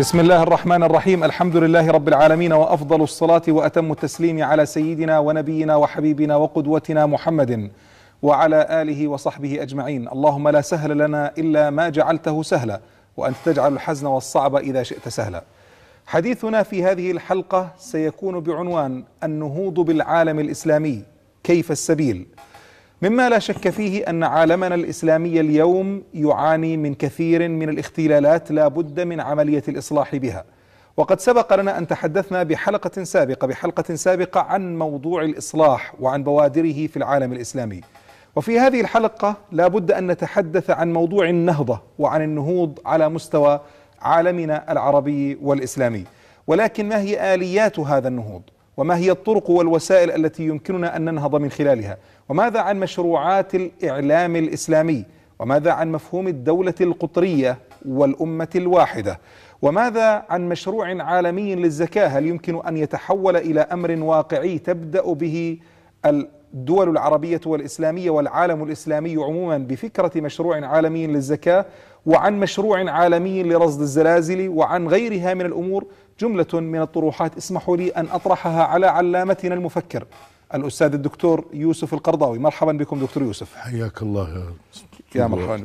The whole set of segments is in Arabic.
بسم الله الرحمن الرحيم الحمد لله رب العالمين وافضل الصلاه واتم التسليم على سيدنا ونبينا وحبيبنا وقدوتنا محمد وعلى اله وصحبه اجمعين اللهم لا سهل لنا الا ما جعلته سهلا وانت تجعل الحزن والصعب اذا شئت سهلا حديثنا في هذه الحلقه سيكون بعنوان النهوض بالعالم الاسلامي كيف السبيل مما لا شك فيه أن عالمنا الإسلامي اليوم يعاني من كثير من الاختلالات لا بد من عملية الإصلاح بها وقد سبق لنا أن تحدثنا بحلقة سابقة بحلقة سابقة عن موضوع الإصلاح وعن بوادره في العالم الإسلامي وفي هذه الحلقة لا بد أن نتحدث عن موضوع النهضة وعن النهوض على مستوى عالمنا العربي والإسلامي ولكن ما هي آليات هذا النهوض وما هي الطرق والوسائل التي يمكننا أن ننهض من خلالها وماذا عن مشروعات الإعلام الإسلامي وماذا عن مفهوم الدولة القطرية والأمة الواحدة وماذا عن مشروع عالمي للزكاة هل يمكن أن يتحول إلى أمر واقعي تبدأ به الدول العربية والإسلامية والعالم الإسلامي عموما بفكرة مشروع عالمي للزكاة وعن مشروع عالمي لرصد الزلازل وعن غيرها من الأمور جملة من الطروحات اسمحوا لي أن أطرحها على علامتنا المفكر الأستاذ الدكتور يوسف القرضاوي مرحبا بكم دكتور يوسف حياك الله يا, يا مرحبا بكم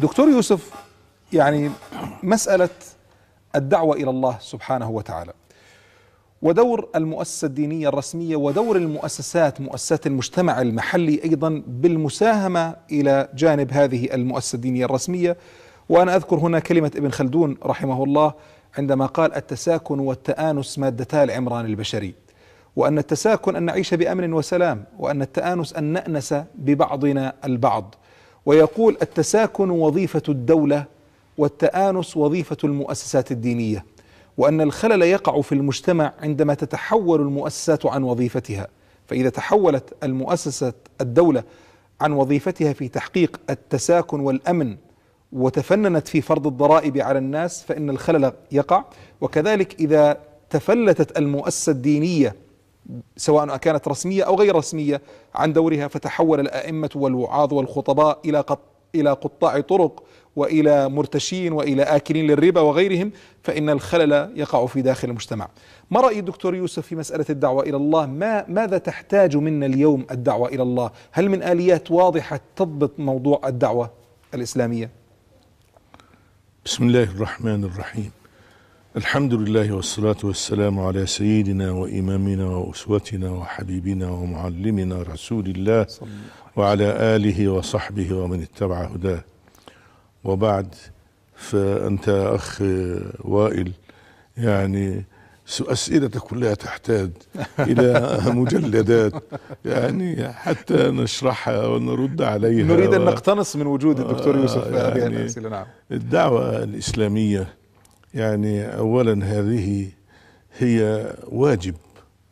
دكتور يوسف يعني مسألة الدعوة إلى الله سبحانه وتعالى ودور المؤسسة الدينية الرسمية ودور المؤسسات مؤسسات المجتمع المحلي أيضا بالمساهمة إلى جانب هذه المؤسسة الدينية الرسمية وأنا أذكر هنا كلمة ابن خلدون رحمه الله عندما قال التساكن والتآنس مادتا العمران البشري وأن التساكن أن نعيش بأمن وسلام وأن التآنس أن نأنس ببعضنا البعض ويقول التساكن وظيفة الدولة والتآنس وظيفة المؤسسات الدينية وأن الخلل يقع في المجتمع عندما تتحول المؤسسات عن وظيفتها فإذا تحولت المؤسسة الدولة عن وظيفتها في تحقيق التساكن والأمن وتفننت في فرض الضرائب على الناس فإن الخلل يقع وكذلك إذا تفلتت المؤسسة الدينية سواء كانت رسمية أو غير رسمية عن دورها فتحول الأئمة والوعاظ والخطباء إلى قط إلى قطاع طرق وإلى مرتشين وإلى آكلين للربا وغيرهم فإن الخلل يقع في داخل المجتمع ما رأي الدكتور يوسف في مسألة الدعوة إلى الله ما ماذا تحتاج منا اليوم الدعوة إلى الله هل من آليات واضحة تضبط موضوع الدعوة الإسلامية بسم الله الرحمن الرحيم الحمد لله والصلاة والسلام على سيدنا وإمامنا وأسوتنا وحبيبنا ومعلمنا رسول الله وعلى آله وصحبه ومن اتبع هداه وبعد فأنت أخ وائل يعني أسئلتك كلها تحتاج إلى مجلدات يعني حتى نشرحها ونرد عليها نريد أن نقتنص من وجود الدكتور آه، يوسف في هذه يعني الأسئلة نعم الدعوة الإسلامية يعني أولا هذه هي واجب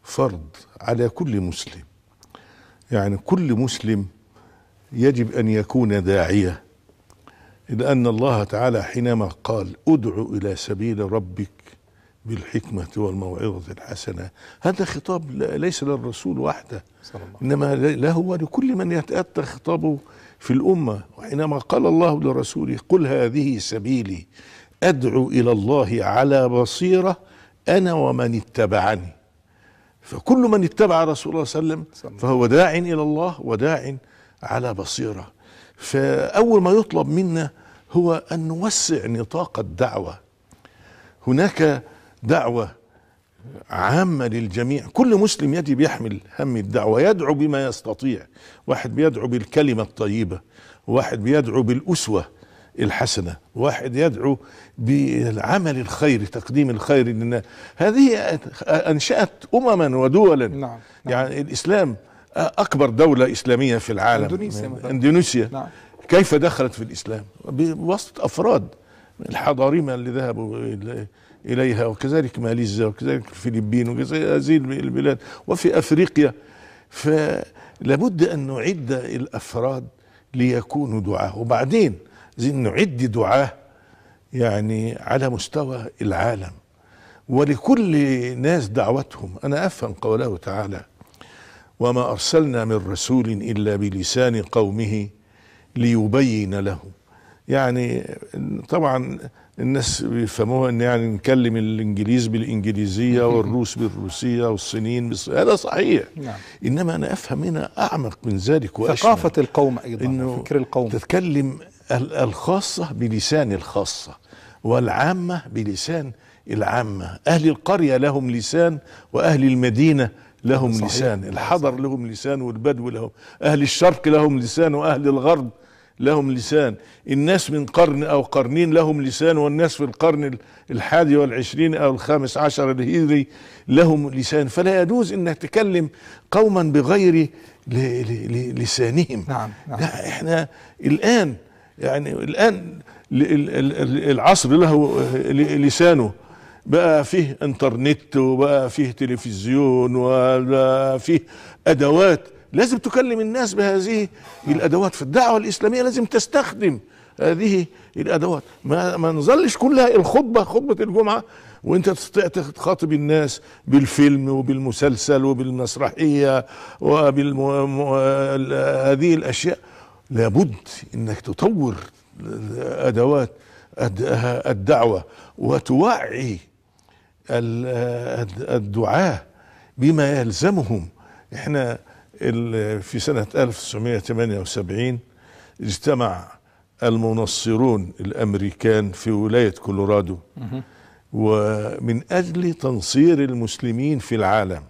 فرض على كل مسلم يعني كل مسلم يجب أن يكون داعية لأن الله تعالى حينما قال ادعو إلى سبيل ربك بالحكمة والموعظة الحسنة هذا خطاب ليس للرسول وحده إنما له ولكل من يتأتى خطابه في الأمة وحينما قال الله لرسوله قل هذه سبيلي أدعو إلى الله على بصيرة أنا ومن اتبعني فكل من اتبع رسول الله صلى الله عليه وسلم فهو داع إلى الله وداع على بصيرة فأول ما يطلب منا هو أن نوسع نطاق الدعوة هناك دعوة عامة للجميع كل مسلم يجب يحمل هم الدعوة يدعو بما يستطيع واحد بيدعو بالكلمة الطيبة واحد بيدعو بالأسوة الحسنة واحد يدعو بالعمل الخير تقديم الخير للناس هذه أنشأت أمما ودولا نعم. نعم. يعني الإسلام أكبر دولة إسلامية في العالم اندونيسيا, اندونيسيا. نعم. كيف دخلت في الإسلام بواسطة أفراد الحضارمة اللي ذهبوا إليها وكذلك ماليزيا وكذلك الفلبين وكذلك هذه البلاد وفي أفريقيا فلابد أن نعد الأفراد ليكونوا دعاة وبعدين نعد دعاه يعني على مستوى العالم ولكل ناس دعوتهم انا افهم قوله تعالى وما ارسلنا من رسول الا بلسان قومه ليبين لهم يعني طبعا الناس بيفهموها ان يعني نكلم الانجليز بالانجليزيه والروس بالروسيه والصينيين بالص... هذا صحيح نعم. انما انا افهم هنا اعمق من ذلك واشمل ثقافه القوم ايضا إنه فكر القوم تتكلم الخاصه بلسان الخاصه والعامه بلسان العامه اهل القريه لهم لسان واهل المدينه لهم صحيح. لسان الحضر لهم لسان والبدو لهم اهل الشرق لهم لسان واهل الغرب لهم لسان الناس من قرن أو قرنين لهم لسان والناس في القرن الحادي والعشرين أو الخامس عشر الهجري لهم لسان فلا يجوز أنك تكلم قوما بغير لسانهم نعم, نعم. لا احنا الآن يعني الآن العصر له لسانه بقى فيه انترنت وبقى فيه تلفزيون وبقى فيه ادوات لازم تكلم الناس بهذه الادوات في الدعوه الاسلاميه لازم تستخدم هذه الادوات ما ما نظلش كلها الخطبه خطبه الجمعه وانت تخاطب الناس بالفيلم وبالمسلسل وبالمسرحيه وبال هذه الاشياء لابد انك تطور ادوات الدعوه وتوعي الدعاه بما يلزمهم احنا في سنة 1978 اجتمع المنصرون الأمريكان في ولاية كولورادو ومن أجل تنصير المسلمين في العالم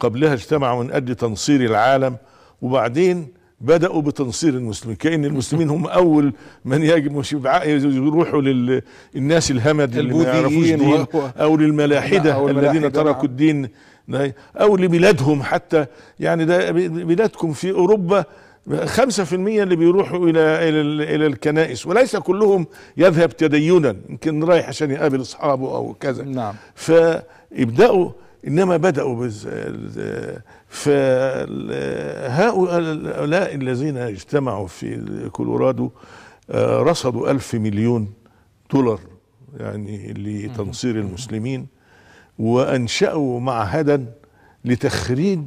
قبلها اجتمعوا من أجل تنصير العالم وبعدين بدأوا بتنصير المسلمين كأن المسلمين هم أول من يجب يروحوا للناس الهمد اللي ما يعرفوش دين أو للملاحدة الذين تركوا الدين او لبلادهم حتى يعني ده بلادكم في اوروبا خمسة في المية اللي بيروحوا إلى إلى إلى الكنائس وليس كلهم يذهب تدينا يمكن رايح عشان يقابل أصحابه أو كذا نعم فابداوا إنما بدأوا فهؤلاء الذين اجتمعوا في كولورادو آه، رصدوا ألف مليون دولار يعني لتنصير المسلمين وأنشأوا معهدا لتخريج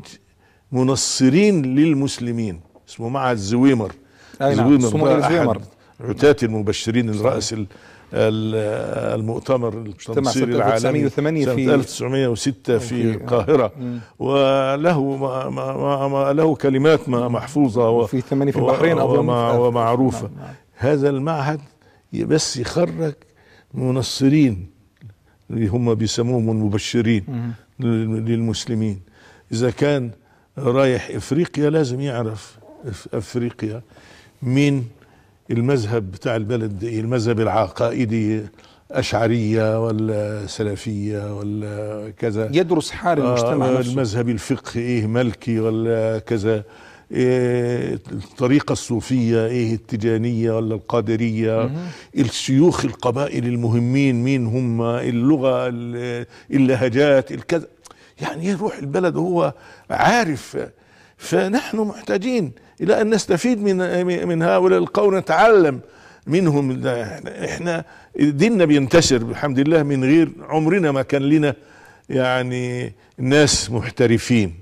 منصرين للمسلمين اسمه معهد زويمر أي نعم. زويمر, زويمر. عتاة المبشرين اللي رأس المؤتمر التنصيري العالمي سنة 1906 في آه. القاهرة وله ما ما ما له كلمات محفوظة وفي ثمانية في البحرين أظن ومعروفة نعم، نعم. هذا المعهد بس يخرج منصرين اللي هم بيسموهم المبشرين للمسلمين إذا كان رايح إفريقيا لازم يعرف أفريقيا مين المذهب بتاع البلد ايه المذهب العقائدي أشعرية ولا سلفية ولا كذا يدرس حال المجتمع آه المذهب الفقهي إيه مالكي ولا كذا الطريقة إيه، الصوفية ايه التجانية ولا القادرية الشيوخ القبائل المهمين مين هم اللغة اللهجات الكذا يعني يروح البلد وهو عارف فنحن محتاجين الى ان نستفيد من من هؤلاء القوم نتعلم منهم احنا ديننا بينتشر الحمد لله من غير عمرنا ما كان لنا يعني ناس محترفين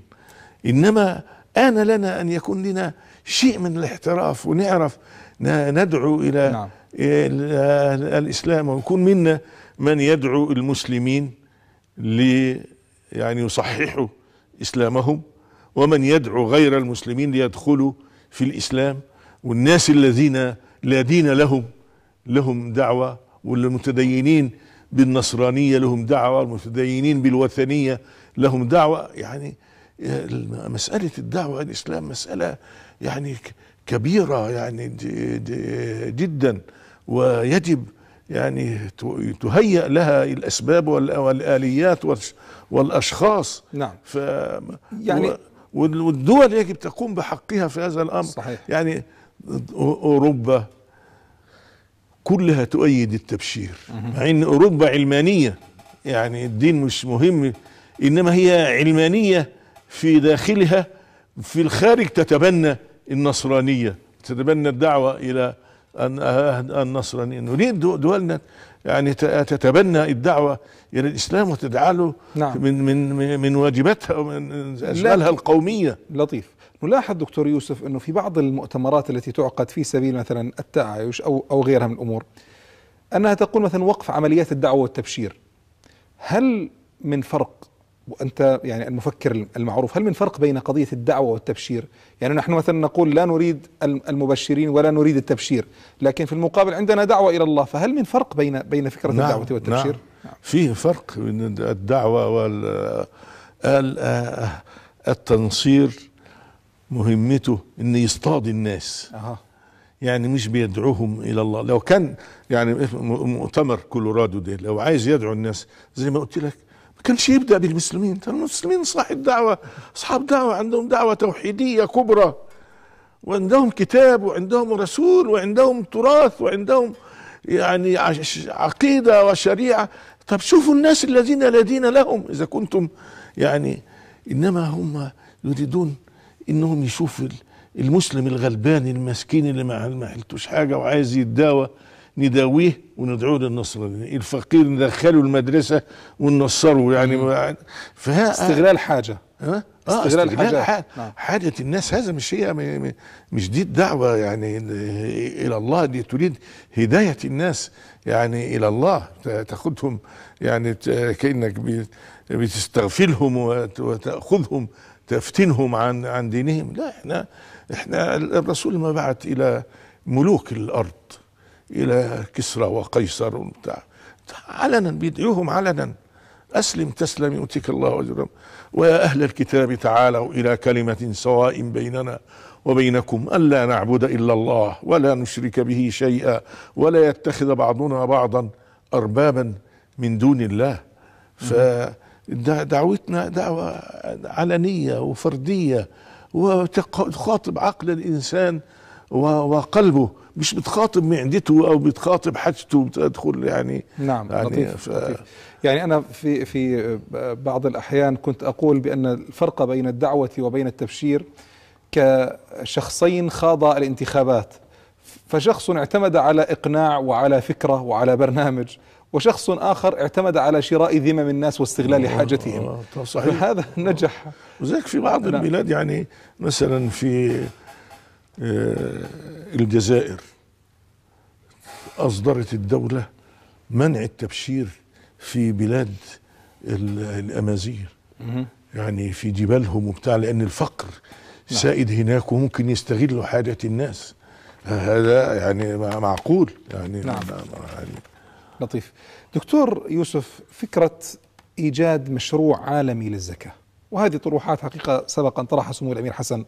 انما آن لنا أن يكون لنا شيء من الاحتراف ونعرف ندعو إلى نعم. الإسلام ويكون منا من يدعو المسلمين لي يعني يصححوا إسلامهم ومن يدعو غير المسلمين ليدخلوا في الإسلام والناس الذين لا دين لهم لهم دعوة والمتدينين بالنصرانية لهم دعوة والمتدينين بالوثنية لهم دعوة يعني مسألة الدعوة إلى الإسلام مسألة يعني كبيرة يعني دي دي جدا ويجب يعني تهيأ لها الأسباب والآليات والأشخاص نعم ف يعني والدول يجب تقوم بحقها في هذا الأمر صحيح يعني أوروبا كلها تؤيد التبشير مع أن أوروبا علمانية يعني الدين مش مهم إنما هي علمانية في داخلها في الخارج تتبنى النصرانية تتبنى الدعوة إلى النصرانية نريد دولنا يعني تتبنى الدعوة إلى الإسلام وتجعله نعم. من من من واجباتها ومن أشغالها القومية لطيف نلاحظ دكتور يوسف أنه في بعض المؤتمرات التي تعقد في سبيل مثلا التعايش أو أو غيرها من الأمور أنها تقول مثلا وقف عمليات الدعوة والتبشير هل من فرق وانت يعني المفكر المعروف هل من فرق بين قضيه الدعوه والتبشير يعني نحن مثلا نقول لا نريد المبشرين ولا نريد التبشير لكن في المقابل عندنا دعوه الى الله فهل من فرق بين بين فكره نعم الدعوه والتبشير نعم, نعم. فيه فرق بين الدعوه وال التنصير مهمته انه يصطاد الناس أه. يعني مش بيدعوهم الى الله لو كان يعني مؤتمر كولورادو ده لو عايز يدعو الناس زي ما قلت لك كانش يبدا بالمسلمين ترى المسلمين صاحب الدعوه اصحاب دعوه عندهم دعوه توحيديه كبرى وعندهم كتاب وعندهم رسول وعندهم تراث وعندهم يعني عقيده وشريعه طب شوفوا الناس الذين لا دين لهم اذا كنتم يعني انما هم يريدون انهم يشوفوا المسلم الغلبان المسكين اللي ما عملتوش حاجه وعايز يتداوى نداويه وندعوه للنصر الفقير ندخله المدرسة وننصره يعني فها استغلال حاجة ها؟ آه استغلال, استغلال حاجة, حاجة, نعم. حاجة الناس هذا مش هي مش دي الدعوة يعني إلى الله دي تريد هداية الناس يعني إلى الله تاخدهم يعني كأنك بتستغفلهم وتأخذهم تفتنهم عن عن دينهم لا احنا احنا الرسول ما بعت إلى ملوك الأرض الى كسرى وقيصر وبتاع علنا بيدعوهم علنا اسلم تسلم يؤتك الله اجرا ويا اهل الكتاب تعالوا الى كلمه سواء بيننا وبينكم الا نعبد الا الله ولا نشرك به شيئا ولا يتخذ بعضنا بعضا اربابا من دون الله فدعوتنا دعوه علنيه وفرديه وتخاطب عقل الانسان وقلبه مش بتخاطب معدته او بتخاطب حاجته بتدخل يعني نعم يعني لطيف, ف... لطيف. يعني انا في في بعض الاحيان كنت اقول بان الفرق بين الدعوه وبين التبشير كشخصين خاضا الانتخابات فشخص اعتمد على اقناع وعلى فكره وعلى برنامج وشخص آخر اعتمد على شراء ذمم الناس واستغلال آه، حاجتهم آه، صحيح هذا نجح وذلك في بعض نعم. البلاد يعني مثلا في آه، الجزائر أصدرت الدولة منع التبشير في بلاد الأمازيغ يعني في جبالهم وبتاع لأن الفقر نعم. سائد هناك وممكن يستغلوا حاجة الناس هذا يعني معقول يعني نعم يعني لطيف دكتور يوسف فكرة إيجاد مشروع عالمي للزكاة وهذه طروحات حقيقة سبق أن طرحها سمو الأمير حسن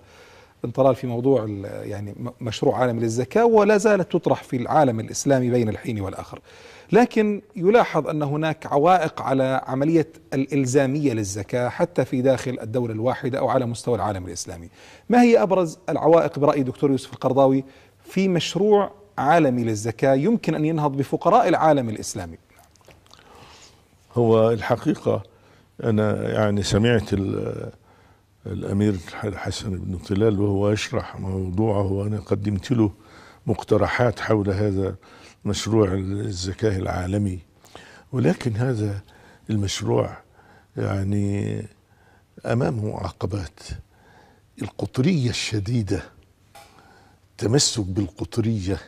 بن طلال في موضوع يعني مشروع عالمي للزكاة ولا زالت تطرح في العالم الإسلامي بين الحين والآخر لكن يلاحظ أن هناك عوائق على عملية الإلزامية للزكاة حتى في داخل الدولة الواحدة أو على مستوى العالم الإسلامي ما هي أبرز العوائق برأي دكتور يوسف القرضاوي في مشروع عالمي للزكاة يمكن أن ينهض بفقراء العالم الإسلامي هو الحقيقة أنا يعني سمعت ال الأمير الحسن بن طلال وهو يشرح موضوعه وأنا قدمت له مقترحات حول هذا مشروع الزكاة العالمي ولكن هذا المشروع يعني أمامه عقبات القطرية الشديدة التمسك بالقطرية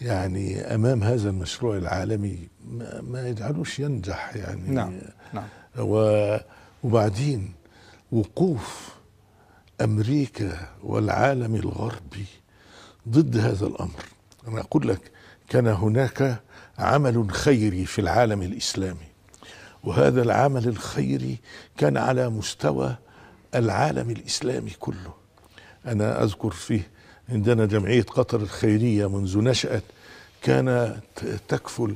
يعني أمام هذا المشروع العالمي ما, ما يجعلوش ينجح يعني نعم نعم وبعدين وقوف امريكا والعالم الغربي ضد هذا الامر انا اقول لك كان هناك عمل خيري في العالم الاسلامي وهذا العمل الخيري كان على مستوى العالم الاسلامي كله انا اذكر فيه عندنا جمعيه قطر الخيريه منذ نشات كانت تكفل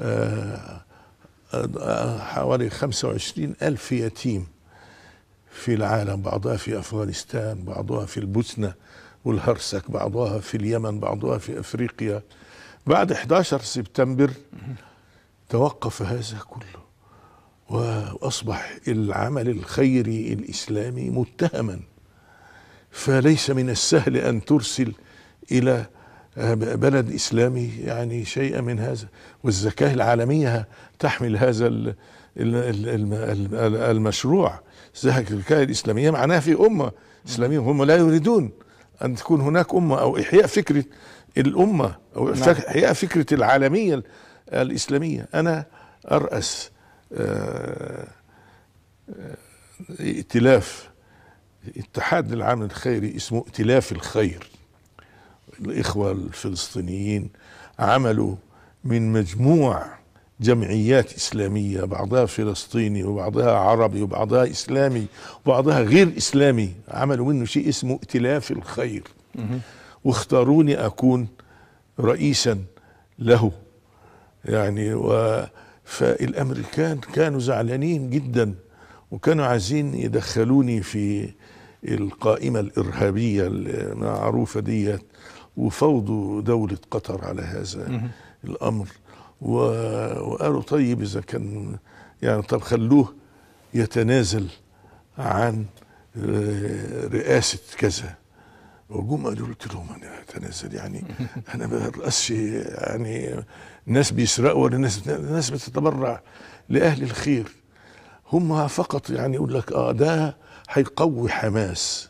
آه، آه، آه، حوالي 25 ألف يتيم في العالم بعضها في أفغانستان بعضها في البوسنة والهرسك بعضها في اليمن بعضها في أفريقيا بعد 11 سبتمبر توقف هذا كله وأصبح العمل الخيري الإسلامي متهما فليس من السهل أن ترسل إلى بلد إسلامي يعني شيئا من هذا والزكاة العالمية تحمل هذا المشروع الزكاة الإسلامية معناها في أمة إسلامية هم لا يريدون أن تكون هناك أمة أو إحياء فكرة الأمة أو نعم. إحياء فكرة العالمية الإسلامية أنا أرأس آه، آه، ائتلاف اتحاد العمل الخيري اسمه ائتلاف الخير الإخوة الفلسطينيين عملوا من مجموع جمعيات إسلامية بعضها فلسطيني وبعضها عربي وبعضها إسلامي وبعضها غير إسلامي عملوا منه شيء اسمه ائتلاف الخير واختاروني أكون رئيسا له يعني و فالامريكان كانوا زعلانين جدا وكانوا عايزين يدخلوني في القائمه الارهابيه المعروفه ديت وفوضوا دولة قطر على هذا الأمر وقالوا طيب إذا كان يعني طب خلوه يتنازل عن آه، رئاسة كذا وجم قالوا قلت لهم انا اتنازل يعني انا ما برقصش يعني ناس بيسرقوا ولا ناس ناس بتتبرع لاهل الخير هم فقط يعني يقول لك اه ده هيقوي حماس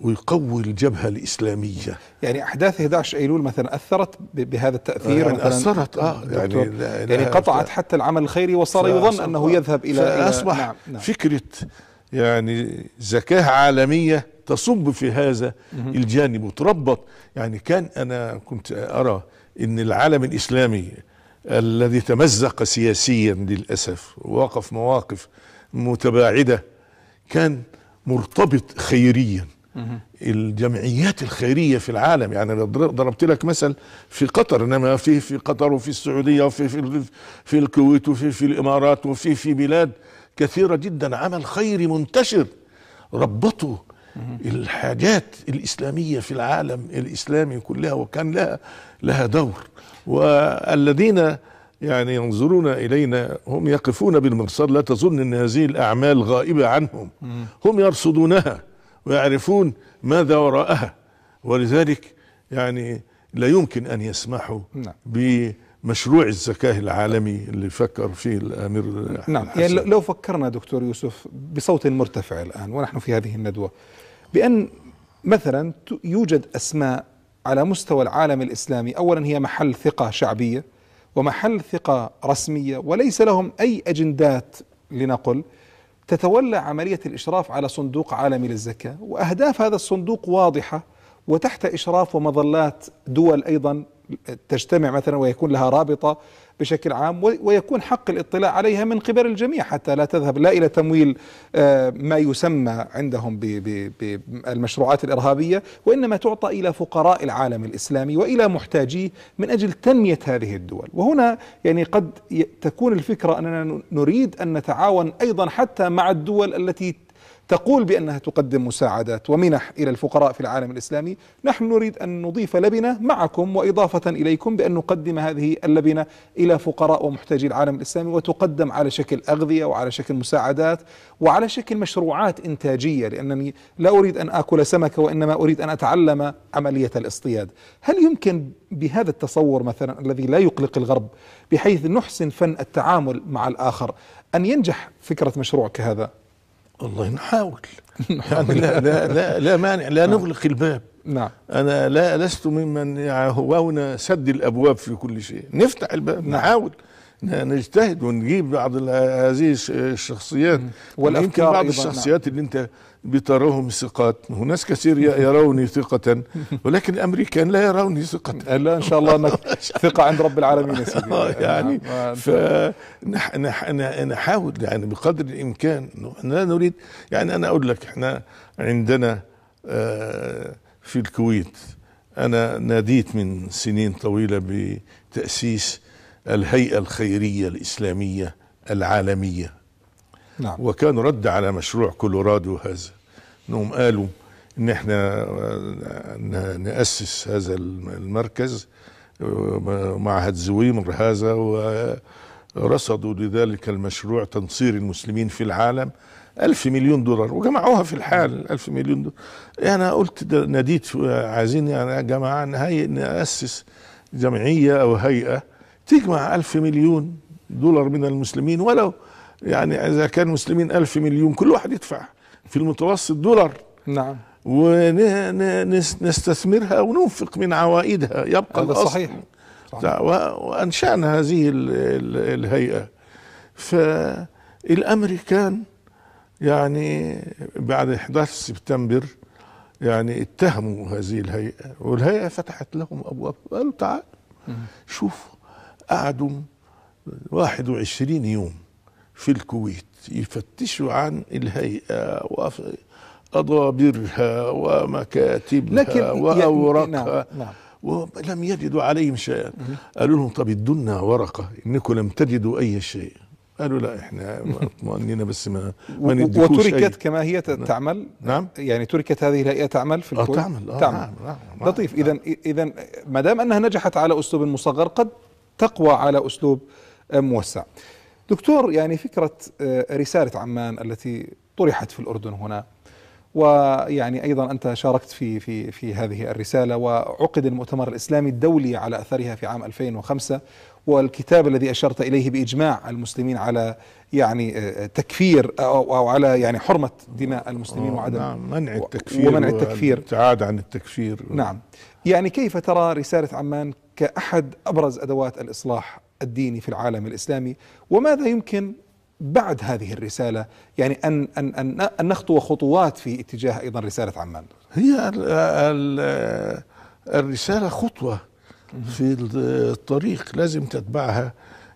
ويقوي الجبهة الإسلامية يعني أحداث 11 أيلول مثلا أثرت بهذا التأثير يعني مثلا أثرت آه يعني, يعني, لا يعني قطعت حتى العمل الخيري وصار يظن أنه يذهب إلى أصبح نعم نعم فكرة يعني زكاة عالمية تصب في هذا الجانب وتربط يعني كان أنا كنت أرى أن العالم الإسلامي الذي تمزق سياسيا للأسف ووقف مواقف متباعدة كان مرتبط خيريا الجمعيات الخيريه في العالم يعني ضربت لك مثل في قطر انما في في قطر وفي السعوديه وفي في, في الكويت وفي في الامارات وفي في بلاد كثيره جدا عمل خيري منتشر ربطوا الحاجات الاسلاميه في العالم الاسلامي كلها وكان لها لها دور والذين يعني ينظرون إلينا هم يقفون بالمرصاد لا تظن أن هذه الأعمال غائبة عنهم هم يرصدونها ويعرفون ماذا وراءها ولذلك يعني لا يمكن أن يسمحوا نعم. بمشروع الزكاة العالمي اللي فكر فيه الأمير نعم يعني لو فكرنا دكتور يوسف بصوت مرتفع الآن ونحن في هذه الندوة بأن مثلا يوجد أسماء على مستوى العالم الإسلامي أولا هي محل ثقة شعبية ومحل ثقة رسمية وليس لهم أي أجندات لنقل تتولى عملية الإشراف على صندوق عالمي للزكاة وأهداف هذا الصندوق واضحة وتحت إشراف ومظلات دول أيضا تجتمع مثلا ويكون لها رابطة بشكل عام ويكون حق الاطلاع عليها من قبل الجميع حتى لا تذهب لا إلى تمويل آه، ما يسمى عندهم بالمشروعات الإرهابية وإنما تعطى إلى فقراء العالم الإسلامي وإلى محتاجيه من أجل تنمية هذه الدول وهنا يعني قد تكون الفكرة أننا نريد أن نتعاون أيضا حتى مع الدول التي تقول بأنها تقدم مساعدات ومنح إلى الفقراء في العالم الإسلامي نحن نريد أن نضيف لبنة معكم وإضافة إليكم بأن نقدم هذه اللبنة إلى فقراء ومحتاجي العالم الإسلامي وتقدم على شكل أغذية وعلى شكل مساعدات وعلى شكل مشروعات إنتاجية لأنني لا أريد أن آكل سمكة وإنما أريد أن أتعلم عملية الاصطياد هل يمكن بهذا التصور مثلا الذي لا يقلق الغرب بحيث نحسن فن التعامل مع الآخر أن ينجح فكرة مشروع كهذا والله نحاول يعني لا لا لا, لا مانع لا نعم. نغلق الباب نعم انا لا لست ممن يهوون سد الابواب في كل شيء نفتح الباب نعم. نحاول نجتهد ونجيب بعض هذه الشخصيات والافكار يمكن بعض نعم. الشخصيات نعم. اللي انت بتراهم ثقات هناك كثير يروني ثقة ولكن الأمريكان لا يروني ثقة لا إن شاء الله أنك ثقة عند رب العالمين يا سيدي آه، يعني فنحاول يعني بقدر الإمكان لا نريد يعني أنا أقول لك إحنا عندنا آه، في الكويت أنا ناديت من سنين طويلة بتأسيس الهيئة الخيرية الإسلامية العالمية نعم. وكان رد على مشروع كولورادو هذا انهم قالوا ان احنا ناسس هذا المركز آه، معهد زويمر هذا ورصدوا لذلك المشروع تنصير المسلمين في العالم ألف مليون دولار وجمعوها في الحال ألف مليون دولار أنا قلت ناديت آه، عايزين يا جماعة نأسس جمعية أو هيئة تجمع ألف مليون دولار من المسلمين ولو يعني اذا كان مسلمين ألف مليون كل واحد يدفع في المتوسط دولار نعم ونستثمرها وننفق من عوائدها يبقى هذا صحيح, صحيح. نعم. وانشانا هذه الهيئه فالامريكان يعني بعد 11 سبتمبر يعني اتهموا هذه الهيئه والهيئه فتحت لهم ابواب قالوا تعالوا شوفوا قعدوا 21 يوم في الكويت يفتشوا عن الهيئة وأضابرها ومكاتبها لكن وأوراقها نعم نعم ولم يجدوا عليهم شيئا قالوا لهم طب ادونا ورقة إنكم لم تجدوا أي شيء قالوا لا احنا مطمئنين بس ما ما نديكوش وتركت كما هي نعم. تعمل نعم يعني تركت هذه الهيئه تعمل في آه، الكويت اه تعمل اه تعمل نعم نعم, نعم. لطيف اذا نعم. اذا ما دام انها نجحت على اسلوب مصغر قد تقوى على اسلوب موسع دكتور يعني فكرة آه، رسالة عمان التي طرحت في الأردن هنا ويعني أيضا أنت شاركت في في في هذه الرسالة وعقد المؤتمر الإسلامي الدولي على أثرها في عام 2005 والكتاب الذي أشرت إليه بإجماع المسلمين على يعني آه، تكفير أو, على يعني حرمة دماء المسلمين آه، وعدم نعم منع التكفير ومنع التكفير الابتعاد عن التكفير نعم يعني كيف ترى رسالة عمان كأحد أبرز أدوات الإصلاح الديني في العالم الاسلامي وماذا يمكن بعد هذه الرساله يعني ان ان ان, نخطو خطوات في اتجاه ايضا رساله عمان هي الرساله خطوه في الطريق لازم تتبعها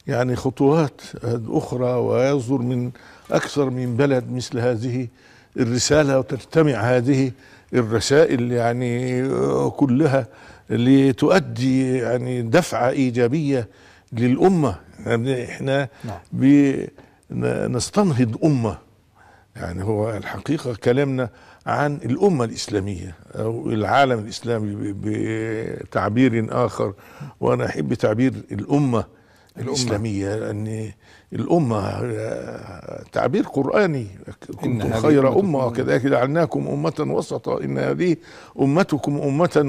يعني خطوات اخرى ويصدر من اكثر من بلد مثل هذه الرساله وتجتمع هذه الرسائل يعني كلها لتؤدي يعني دفعه ايجابيه للامه يعني احنا نعم. بنستنهض امه يعني هو الحقيقه كلامنا عن الامه الاسلاميه او العالم الاسلامي بتعبير اخر وانا احب تعبير الامه الإسلامية لأن الأمة آه، تعبير قرآني كنتم خير أمة وكذلك جعلناكم أمة وسطا إن هذه أمتكم أمة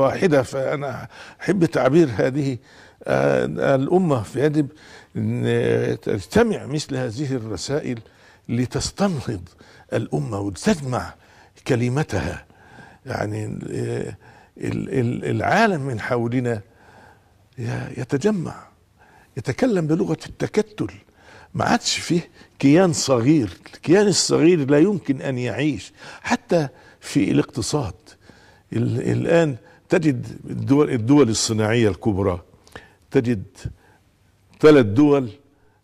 واحدة فأنا أحب تعبير هذه آه، الأمة فيجب تجتمع مثل هذه الرسائل لتستنهض الأمة وتجمع كلمتها يعني آه، العالم من حولنا يتجمع يتكلم بلغه التكتل ما عادش فيه كيان صغير الكيان الصغير لا يمكن ان يعيش حتى في الاقتصاد الان تجد الدول الدول الصناعيه الكبرى تجد ثلاث دول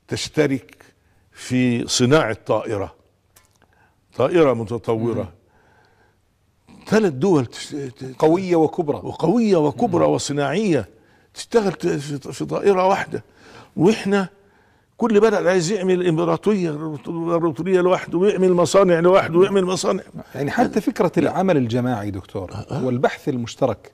تشترك في صناعه طائره طائره متطوره ثلاث دول قويه وكبرى وقويه وكبرى وصناعيه تشتغل في طائره واحده واحنا كل بلد عايز يعمل امبراطوريه امبراطوريه لوحده ويعمل مصانع لوحده ويعمل مصانع يعني حتى فكره العمل الجماعي دكتور أه، أه. والبحث المشترك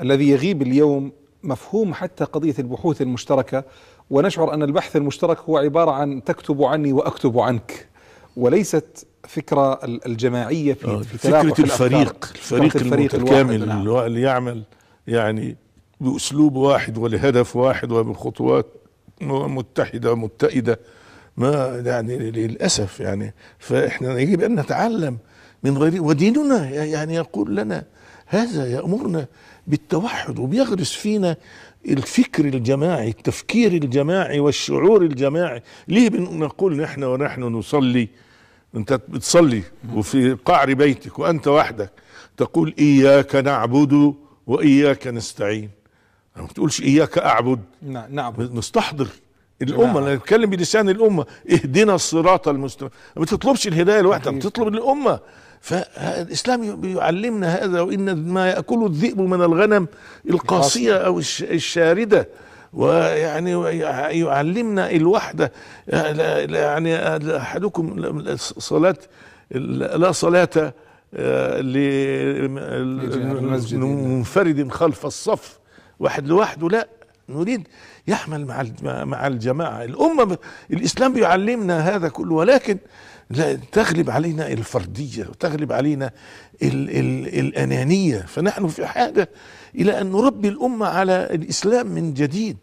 الذي يغيب اليوم مفهوم حتى قضيه البحوث المشتركه ونشعر ان البحث المشترك هو عباره عن تكتب عني واكتب عنك وليست فكره الجماعيه في, آه، في فكره الفريق الفريق, الفريق الكامل نعم. اللي يعمل يعني باسلوب واحد ولهدف واحد وبخطوات متحده متئده ما يعني للاسف يعني فاحنا يجب ان نتعلم من غير وديننا يعني يقول لنا هذا يامرنا بالتوحد وبيغرس فينا الفكر الجماعي التفكير الجماعي والشعور الجماعي ليه بنقول نحن ونحن نصلي انت بتصلي وفي قعر بيتك وانت وحدك تقول اياك نعبد واياك نستعين ما بتقولش اياك اعبد نعم نستحضر الامه انا بتكلم بلسان الامه اهدنا الصراط المستقيم ما بتطلبش الهدايه لوحدها بتطلب الامه فالاسلام يعلمنا هذا وان ما ياكله الذئب من الغنم القاسيه او الشارده ويعني يعلمنا الوحده يعني احدكم صلاه لا صلاه آه، لمنفرد خلف الصف واحد لوحده لا نريد يحمل مع مع الجماعه الامه الاسلام بيعلمنا هذا كله ولكن لا تغلب علينا الفرديه وتغلب علينا ال ال الانانيه فنحن في حاجه الى ان نربي الامه على الاسلام من جديد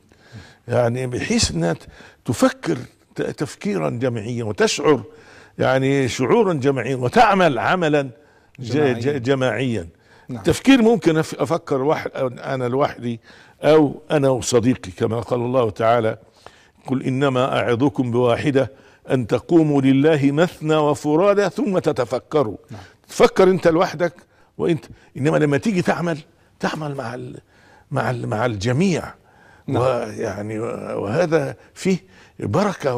يعني بحيث انها تفكر تفكيرا جماعيا وتشعر يعني شعورا جماعيا وتعمل عملا جماعيا, جماعيا نعم. تفكير ممكن افكر واحد انا لوحدي او انا وصديقي كما قال الله تعالى قل انما اعظكم بواحده ان تقوموا لله مثنى وفرادى ثم تتفكروا نعم. تفكر انت لوحدك وانت انما لما تيجي تعمل تعمل مع ال مع ال مع الجميع نعم. ويعني وهذا فيه بركه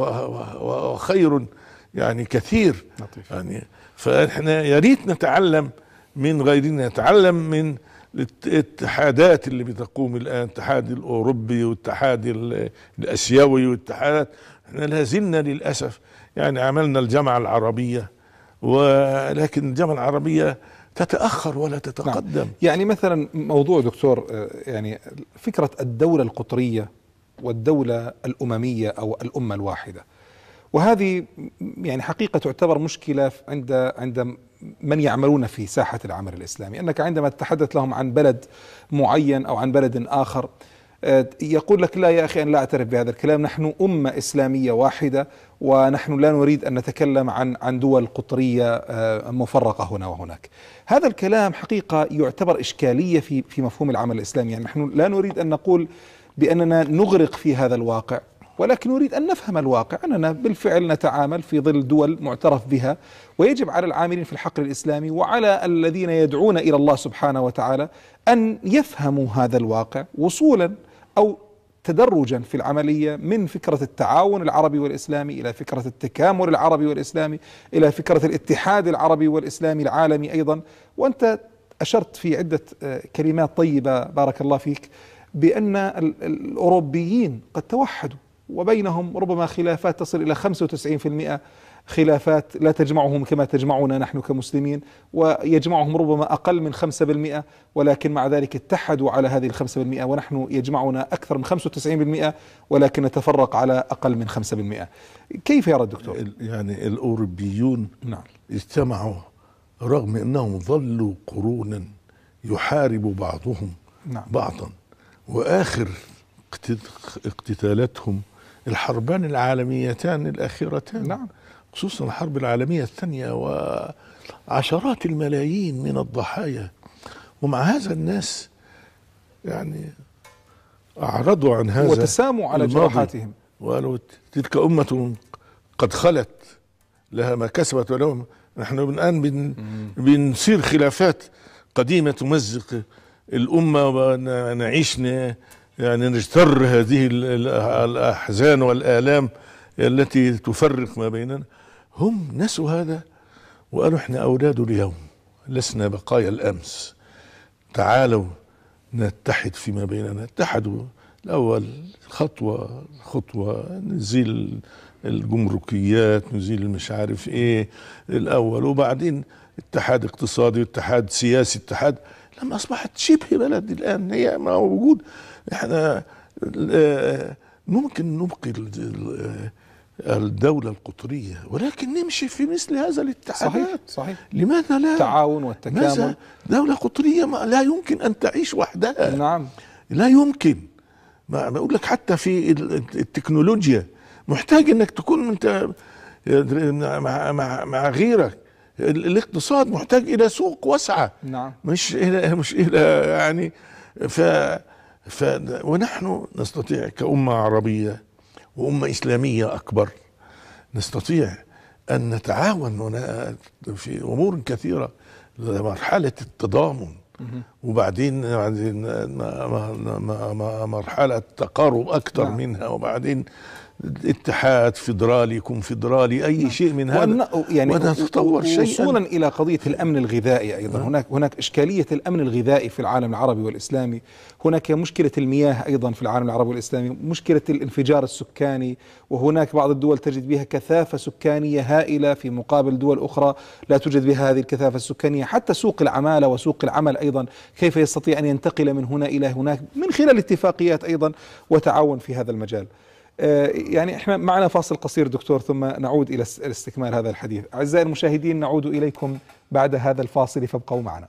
وخير يعني كثير لطيف. يعني فاحنا يا ريت نتعلم من غيرنا نتعلم من الاتحادات اللي بتقوم الان الاتحاد الاوروبي والاتحاد الاسيوي والاتحادات احنا لازلنا للاسف يعني عملنا الجامعه العربيه ولكن الجامعه العربيه تتاخر ولا تتقدم نعم. يعني مثلا موضوع دكتور آه، يعني فكره الدوله القطريه والدوله الامميه او الامه الواحده وهذه يعني حقيقه تعتبر مشكله عند عند من يعملون في ساحة العمل الإسلامي أنك عندما تتحدث لهم عن بلد معين أو عن بلد آخر آه، يقول لك لا يا أخي أنا لا أعترف بهذا الكلام نحن أمة إسلامية واحدة ونحن لا نريد أن نتكلم عن عن دول قطرية آه، مفرقة هنا وهناك هذا الكلام حقيقة يعتبر إشكالية في في مفهوم العمل الإسلامي يعني نحن لا نريد أن نقول بأننا نغرق في هذا الواقع ولكن نريد أن نفهم الواقع أننا بالفعل نتعامل في ظل دول معترف بها ويجب على العاملين في الحقل الإسلامي وعلى الذين يدعون إلى الله سبحانه وتعالى أن يفهموا هذا الواقع وصولا أو تدرجا في العملية من فكرة التعاون العربي والإسلامي إلى فكرة التكامل العربي والإسلامي إلى فكرة الاتحاد العربي والإسلامي العالمي أيضا وأنت أشرت في عدة آه، كلمات طيبة بارك الله فيك بأن الأوروبيين قد توحدوا وبينهم ربما خلافات تصل إلى 95% خلافات لا تجمعهم كما تجمعنا نحن كمسلمين ويجمعهم ربما أقل من 5% ولكن مع ذلك اتحدوا على هذه الخمسة بالمئة ونحن يجمعنا أكثر من 95% ولكن نتفرق على أقل من 5% كيف يرى الدكتور؟ يعني الأوروبيون نعم. اجتمعوا رغم أنهم ظلوا قرونا يحارب بعضهم نعم. بعضا وآخر اقتتالاتهم الحربان العالميتان الأخيرتان نعم خصوصا الحرب العالمية الثانية وعشرات الملايين من الضحايا ومع هذا الناس يعني أعرضوا عن هذا وتساموا على جراحاتهم وقالوا تلك أمة قد خلت لها ما كسبت ولهم نحن الآن بن بنصير خلافات قديمة تمزق الأمة ونعيش يعني نجتر هذه الأحزان والآلام التي تفرق ما بيننا هم نسوا هذا وقالوا احنا أولاد اليوم لسنا بقايا الأمس تعالوا نتحد فيما بيننا اتحدوا الأول خطوة خطوة نزيل الجمركيات نزيل مش عارف ايه الأول وبعدين اتحاد اقتصادي واتحاد سياسي اتحاد لما أصبحت شبه بلد الآن هي موجود احنا آه، آه، ممكن نبقي آه، الدولة القطرية ولكن نمشي في مثل هذا الاتحادات صحيح صحيح لماذا لا التعاون والتكامل دولة قطرية لا يمكن أن تعيش وحدها نعم لا يمكن ما بقول لك حتى في التكنولوجيا محتاج انك تكون انت مع مع مع غيرك الاقتصاد محتاج الى سوق واسعه نعم مش الى مش الى يعني ف ف ونحن نستطيع كأمة عربية وأمة إسلامية أكبر نستطيع أن نتعاون في أمور كثيرة لمرحلة التضامن وبعدين بعدين مرحلة تقارب أكثر نعم. منها وبعدين اتحاد فيدرالي كونفدرالي اي نعم. شيء من هذا يعني وانها تتطور شيئا وصولا الى قضيه الامن الغذائي ايضا نعم. هناك هناك اشكاليه الامن الغذائي في العالم العربي والاسلامي هناك مشكله المياه ايضا في العالم العربي والاسلامي مشكله الانفجار السكاني وهناك بعض الدول تجد بها كثافه سكانيه هائله في مقابل دول اخرى لا توجد بها هذه الكثافه السكانيه حتى سوق العماله وسوق العمل ايضا كيف يستطيع ان ينتقل من هنا الى هناك من خلال اتفاقيات ايضا وتعاون في هذا المجال آه، يعني احنا معنا فاصل قصير دكتور ثم نعود الى استكمال هذا الحديث اعزائي المشاهدين نعود اليكم بعد هذا الفاصل فابقوا معنا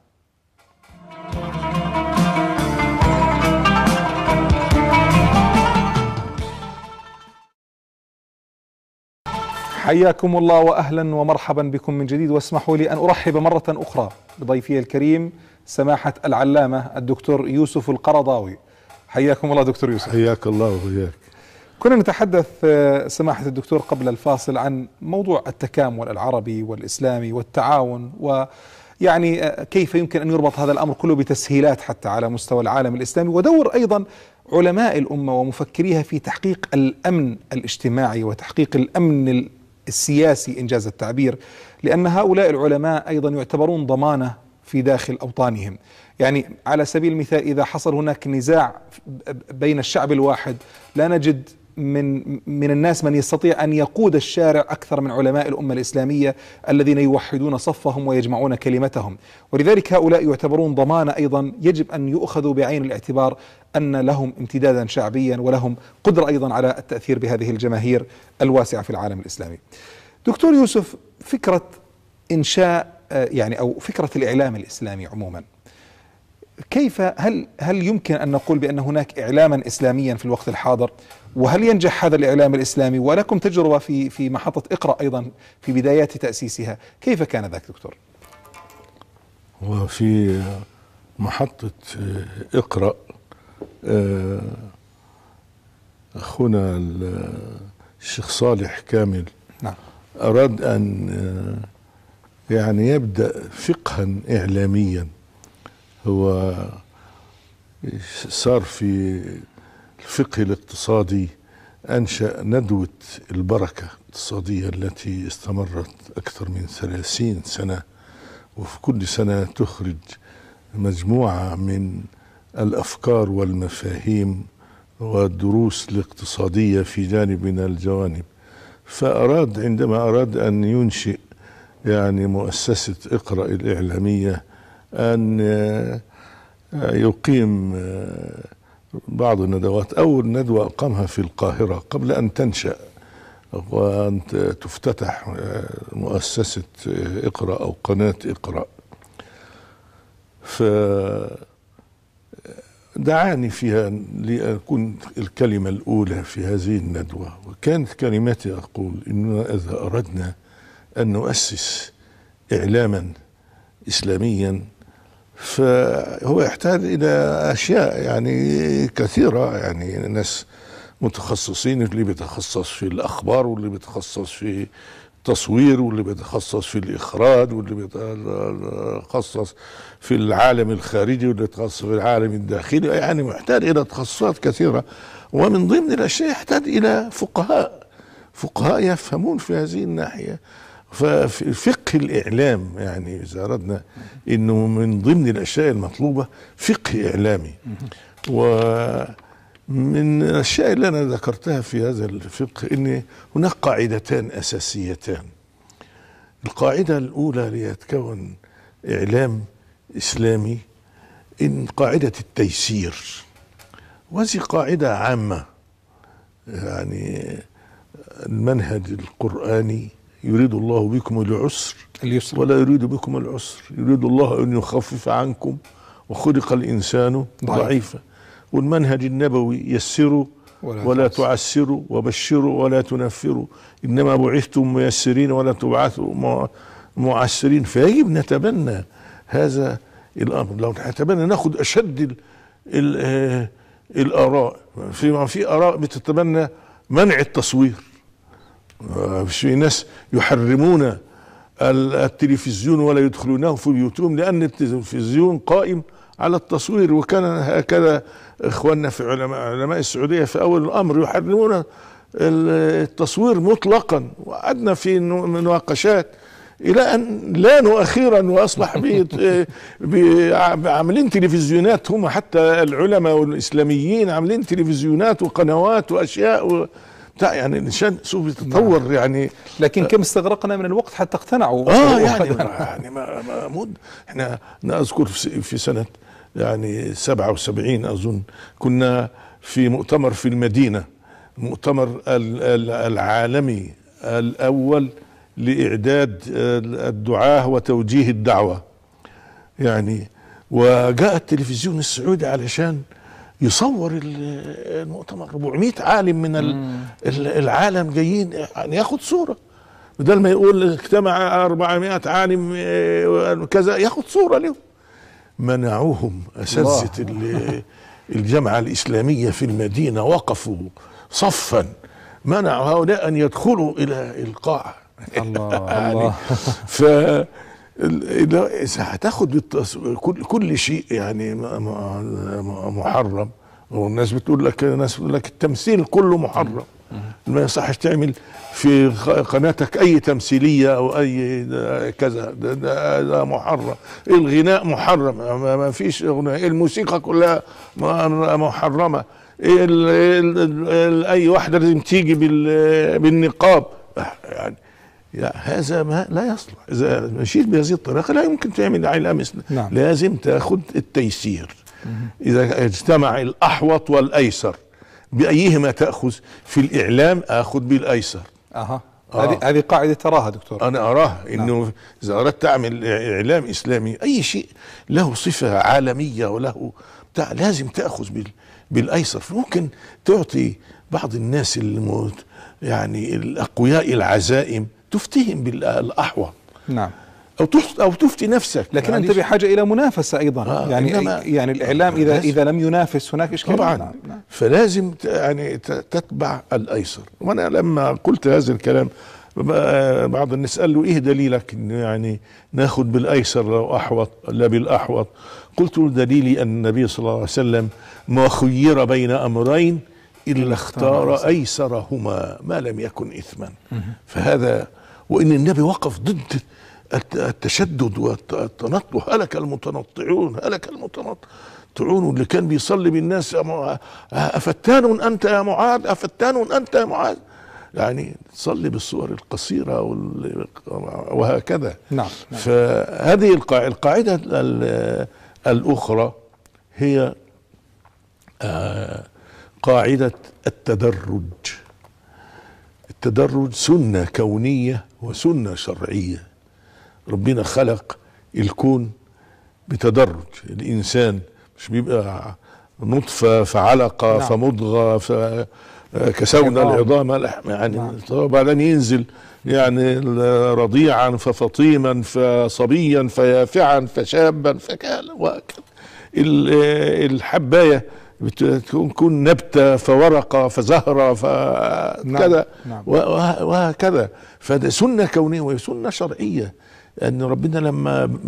حياكم الله واهلا ومرحبا بكم من جديد واسمحوا لي ان ارحب مره اخرى بضيفي الكريم سماحه العلامه الدكتور يوسف القرضاوي حياكم الله دكتور يوسف حياك الله وحياك كنا نتحدث آه، سماحة الدكتور قبل الفاصل عن موضوع التكامل العربي والإسلامي والتعاون ويعني آه، كيف يمكن أن يربط هذا الأمر كله بتسهيلات حتى على مستوى العالم الإسلامي ودور أيضا علماء الأمة ومفكريها في تحقيق الأمن الاجتماعي وتحقيق الأمن السياسي إنجاز التعبير لأن هؤلاء العلماء أيضا يعتبرون ضمانة في داخل أوطانهم يعني على سبيل المثال إذا حصل هناك نزاع بين الشعب الواحد لا نجد من من الناس من يستطيع ان يقود الشارع اكثر من علماء الامه الاسلاميه الذين يوحدون صفهم ويجمعون كلمتهم، ولذلك هؤلاء يعتبرون ضمانه ايضا يجب ان يؤخذوا بعين الاعتبار ان لهم امتدادا شعبيا ولهم قدره ايضا على التاثير بهذه الجماهير الواسعه في العالم الاسلامي. دكتور يوسف فكره انشاء يعني او فكره الاعلام الاسلامي عموما كيف هل هل يمكن ان نقول بان هناك اعلاما اسلاميا في الوقت الحاضر؟ وهل ينجح هذا الإعلام الإسلامي ولكم تجربة في في محطة اقرأ أيضا في بدايات تأسيسها كيف كان ذاك دكتور؟ وفي محطة آه، اقرأ آه، أخونا آه، الشيخ صالح كامل نعم. أراد أن يعني يبدأ فقها إعلاميا هو صار في الفقه الاقتصادي أنشأ ندوة البركة الاقتصادية التي استمرت أكثر من ثلاثين سنة وفي كل سنة تخرج مجموعة من الأفكار والمفاهيم والدروس الاقتصادية في جانب من الجوانب فأراد عندما أراد أن ينشئ يعني مؤسسة اقرأ الإعلامية أن يقيم بعض الندوات أول ندوة أقامها في القاهرة قبل أن تنشأ وأن تفتتح آه، مؤسسة آه، اقرأ أو قناة اقرأ فدعاني آه، فيها لأكون الكلمة الأولى في هذه الندوة وكانت كلماتي أقول إننا إذا أردنا أن نؤسس إعلاما إسلاميا فهو يحتاج الى اشياء يعني كثيره يعني ناس متخصصين اللي بيتخصص في الاخبار واللي بيتخصص في التصوير واللي بيتخصص في الاخراج واللي بيتخصص في العالم الخارجي واللي بيتخصص في العالم الداخلي يعني محتاج الى تخصصات كثيره ومن ضمن الاشياء يحتاج الى فقهاء فقهاء يفهمون في هذه الناحيه ففقه الإعلام يعني إذا أردنا أنه من ضمن الأشياء المطلوبة فقه إعلامي ومن الأشياء اللي أنا ذكرتها في هذا الفقه أن هناك قاعدتان أساسيتان القاعدة الأولى ليتكون إعلام إسلامي إن قاعدة التيسير وهذه قاعدة عامة يعني المنهج القرآني يريد الله بكم العسر اليسر ولا يريد بكم العسر يريد الله أن يخفف عنكم وخلق الإنسان ضعيفا والمنهج النبوي يسروا ولا, ولا تعسروا وبشروا ولا تنفروا إنما بعثتم ميسرين ولا تبعثوا معسرين فيجب نتبنى هذا الأمر لو نتبنى ناخذ أشد الـ الـ آه، الآراء في في آراء بتتبنى منع التصوير آه، في ناس يحرمون التلفزيون ولا يدخلونه في بيوتهم لأن التلفزيون قائم على التصوير وكان هكذا إخواننا في علماء, علماء السعودية في أول الأمر يحرمون التصوير مطلقا وعدنا في مناقشات الى ان لانوا اخيرا واصبح عاملين تلفزيونات هم حتى العلماء والاسلاميين عاملين تلفزيونات وقنوات واشياء و لا يعني الانسان سوف يتطور نعم. يعني لكن كم استغرقنا من الوقت حتى اقتنعوا اه يعني يعني ما ما احنا انا اذكر في سنه يعني 77 اظن كنا في مؤتمر في المدينه المؤتمر العالمي الاول لاعداد الدعاه وتوجيه الدعوه يعني وجاء التلفزيون السعودي علشان يصور المؤتمر 400 عالم من العالم جايين يعني ياخد صوره بدل ما يقول اجتمع 400 عالم آه، كذا ياخد صوره لهم منعوهم اساتذه الجامعه الاسلاميه في المدينه وقفوا صفا منعوا هؤلاء ان يدخلوا الى القاعه الله يعني الله هتاخد كل كل شيء يعني محرم والناس بتقول لك الناس بتقول لك التمثيل كله محرم ما يصحش تعمل في قناتك اي تمثيليه او اي كذا ده, ده, ده محرم الغناء محرم ما فيش اغنيه الموسيقى كلها محرمه اي واحده لازم تيجي بالنقاب يعني لا هذا ما لا يصلح اذا مشيت بهذه الطريقه لا يمكن تعمل علاقه مثل نعم. لازم تاخذ التيسير اذا اجتمع الاحوط والايسر بايهما تاخذ في الاعلام اخذ بالايسر اها آه. هذه آه. هذه قاعده تراها دكتور انا اراها نعم. انه نعم. اذا اردت اعمل اعلام اسلامي اي شيء له صفه عالميه وله بتاع لازم تاخذ بال بالايسر ممكن تعطي بعض الناس الموت يعني الاقوياء العزائم تفتهم بالاحوط نعم او او تفتي نفسك لكن انت بحاجه الى منافسه ايضا آه يعني يعني آه، الاعلام اذا اذا لم ينافس هناك اشكال طبعا نعم. نعم. فلازم يعني تتبع الايسر وانا لما قلت هذا الكلام آه، بعض الناس قال له ايه دليلك يعني ناخد بالايسر لو احوط لا بالاحوط قلت له دليلي ان النبي صلى الله عليه وسلم ما خير بين امرين الا اختار ايسرهما ما لم يكن اثما فهذا وان النبي وقف ضد التشدد والتنطع هلك المتنطعون هلك المتنطعون اللي كان بيصلي بالناس افتان انت يا معاذ افتان انت يا معاذ يعني تصلي بالصور القصيره وهكذا نعم, نعم. فهذه القاعده الاخرى هي آه، قاعده التدرج التدرج سنة كونية وسنة شرعية ربنا خلق الكون بتدرج الإنسان مش بيبقى نطفة فعلقة نعم. فمضغة فكسونا العظام لحم يعني نعم. بعدين ينزل يعني رضيعا ففطيما فصبيا فيافعا فشابا فكان وهكذا الحبايه تكون نبتة فورقة فزهرة فكذا نعم. نعم. وهكذا فده سنة كونية وسنة شرعية أن ربنا لما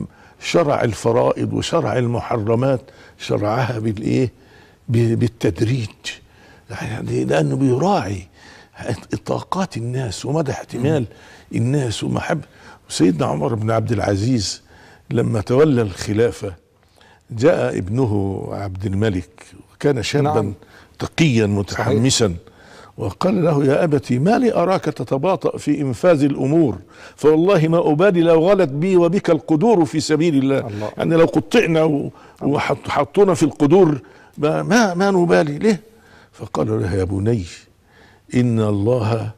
شرع الفرائض وشرع المحرمات شرعها بالإيه بالتدريج يعني لأنه بيراعي طاقات الناس ومدى احتمال الناس ومحب سيدنا عمر بن عبد العزيز لما تولى الخلافة جاء ابنه عبد الملك كان شابا نعم. تقيا متحمسا صحيح. وقال له يا أبتي ما لي أراك تتباطأ في إنفاذ الأمور فوالله ما أبالي لو غلت بي وبك القدور في سبيل الله, الله. يعني لو قطعنا وحطونا في القدور ما, ما نبالي ليه فقال له يا بني إن الله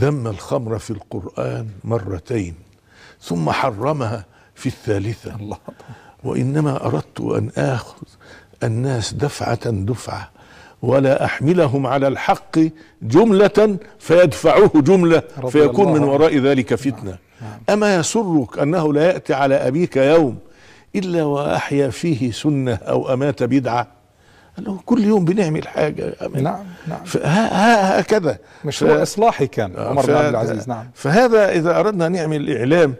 ذم الخمر في القرآن مرتين ثم حرمها في الثالثة الله وإنما أردت أن آخذ الناس دفعة دفعة ولا أحملهم على الحق جملة فيدفعوه جملة فيكون من وراء ذلك فتنة نعم، نعم. أما يسرك أنه لا يأتي على أبيك يوم إلا وأحيا فيه سنة أو أمات بدعة قال له كل يوم بنعمل حاجة نعم نعم هكذا مشروع ف... إصلاحي كان عمر بن عبد العزيز نعم فهذا إذا أردنا نعمل إعلام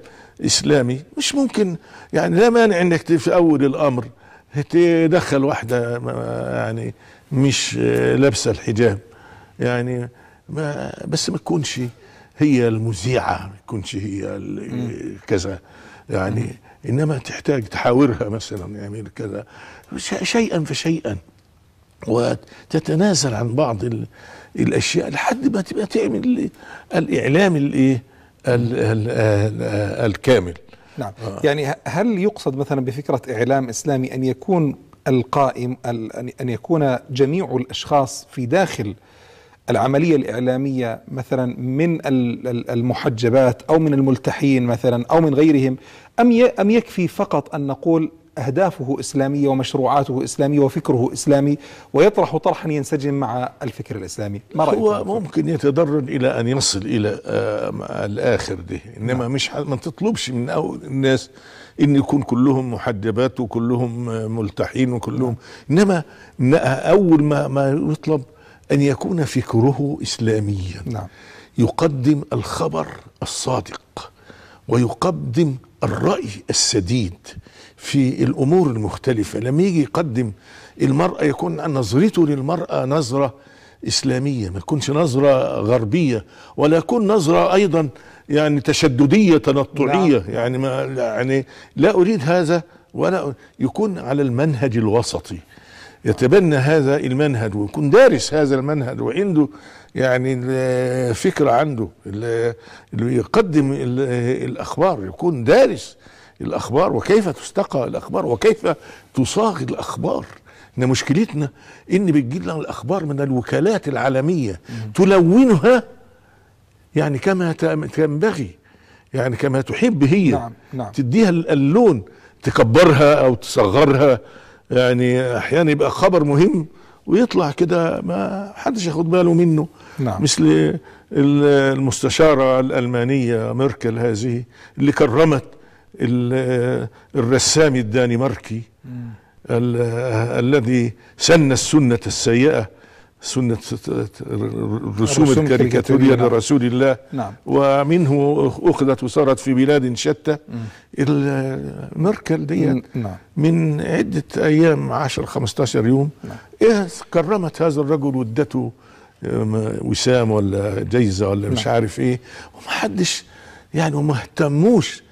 إسلامي مش ممكن يعني لا مانع أنك في أول الأمر تدخل واحدة يعني مش آه، لابسة الحجاب يعني ما بس ما تكونش هي المذيعة ما تكونش هي كذا يعني إنما تحتاج تحاورها مثلا يعني كذا شيئا فشيئا وتتنازل عن بعض الأشياء لحد ما تبقى تعمل الإعلام الإيه الكامل نعم آه. يعني هل يقصد مثلا بفكرة إعلام إسلامي أن يكون القائم أن يكون جميع الأشخاص في داخل العملية الإعلامية مثلا من المحجبات أو من الملتحين مثلا أو من غيرهم أم يكفي فقط أن نقول أهدافه إسلامية ومشروعاته إسلامية وفكره إسلامي ويطرح طرحا ينسجم مع الفكر الإسلامي ما رأيك هو ممكن يتدرج إلى أن يصل إلى آه، الآخر ده إنما نعم. مش ما تطلبش من أول الناس إن يكون كلهم محجبات وكلهم آه، ملتحين وكلهم نعم. إنما أول ما, ما يطلب أن يكون فكره إسلاميا نعم. يقدم الخبر الصادق ويقدم الرأي السديد في الامور المختلفه لما يجي يقدم المراه يكون نظرته للمراه نظره اسلاميه ما تكونش نظره غربيه ولا يكون نظره ايضا يعني تشدديه تنطعيه لا. نعم. يعني ما يعني لا اريد هذا ولا يكون على المنهج الوسطي يتبنى هذا المنهج ويكون دارس هذا المنهج وعنده يعني فكره عنده اللي يقدم الاخبار يكون دارس الأخبار وكيف تستقى الأخبار وكيف تصاغ الأخبار إن مشكلتنا إن بتجي لنا الأخبار من الوكالات العالمية تلونها يعني كما تنبغي يعني كما تحب هي نعم نعم تديها اللون تكبرها أو تصغرها يعني أحيانا يبقى خبر مهم ويطلع كده ما حدش ياخد باله منه نعم. مثل المستشارة الألمانية ميركل هذه اللي كرمت الرسام الدنماركي الذي سن السنة السيئة سنة الرسوم الكاريكاتورية نعم. لرسول الله نعم. ومنه أخذت وصارت في بلاد شتى الميركل دي نعم. من عدة أيام 10 15 يوم نعم. إيه كرمت هذا الرجل وادته وسام ولا جيزة ولا مش نعم. عارف إيه ومحدش يعني وما اهتموش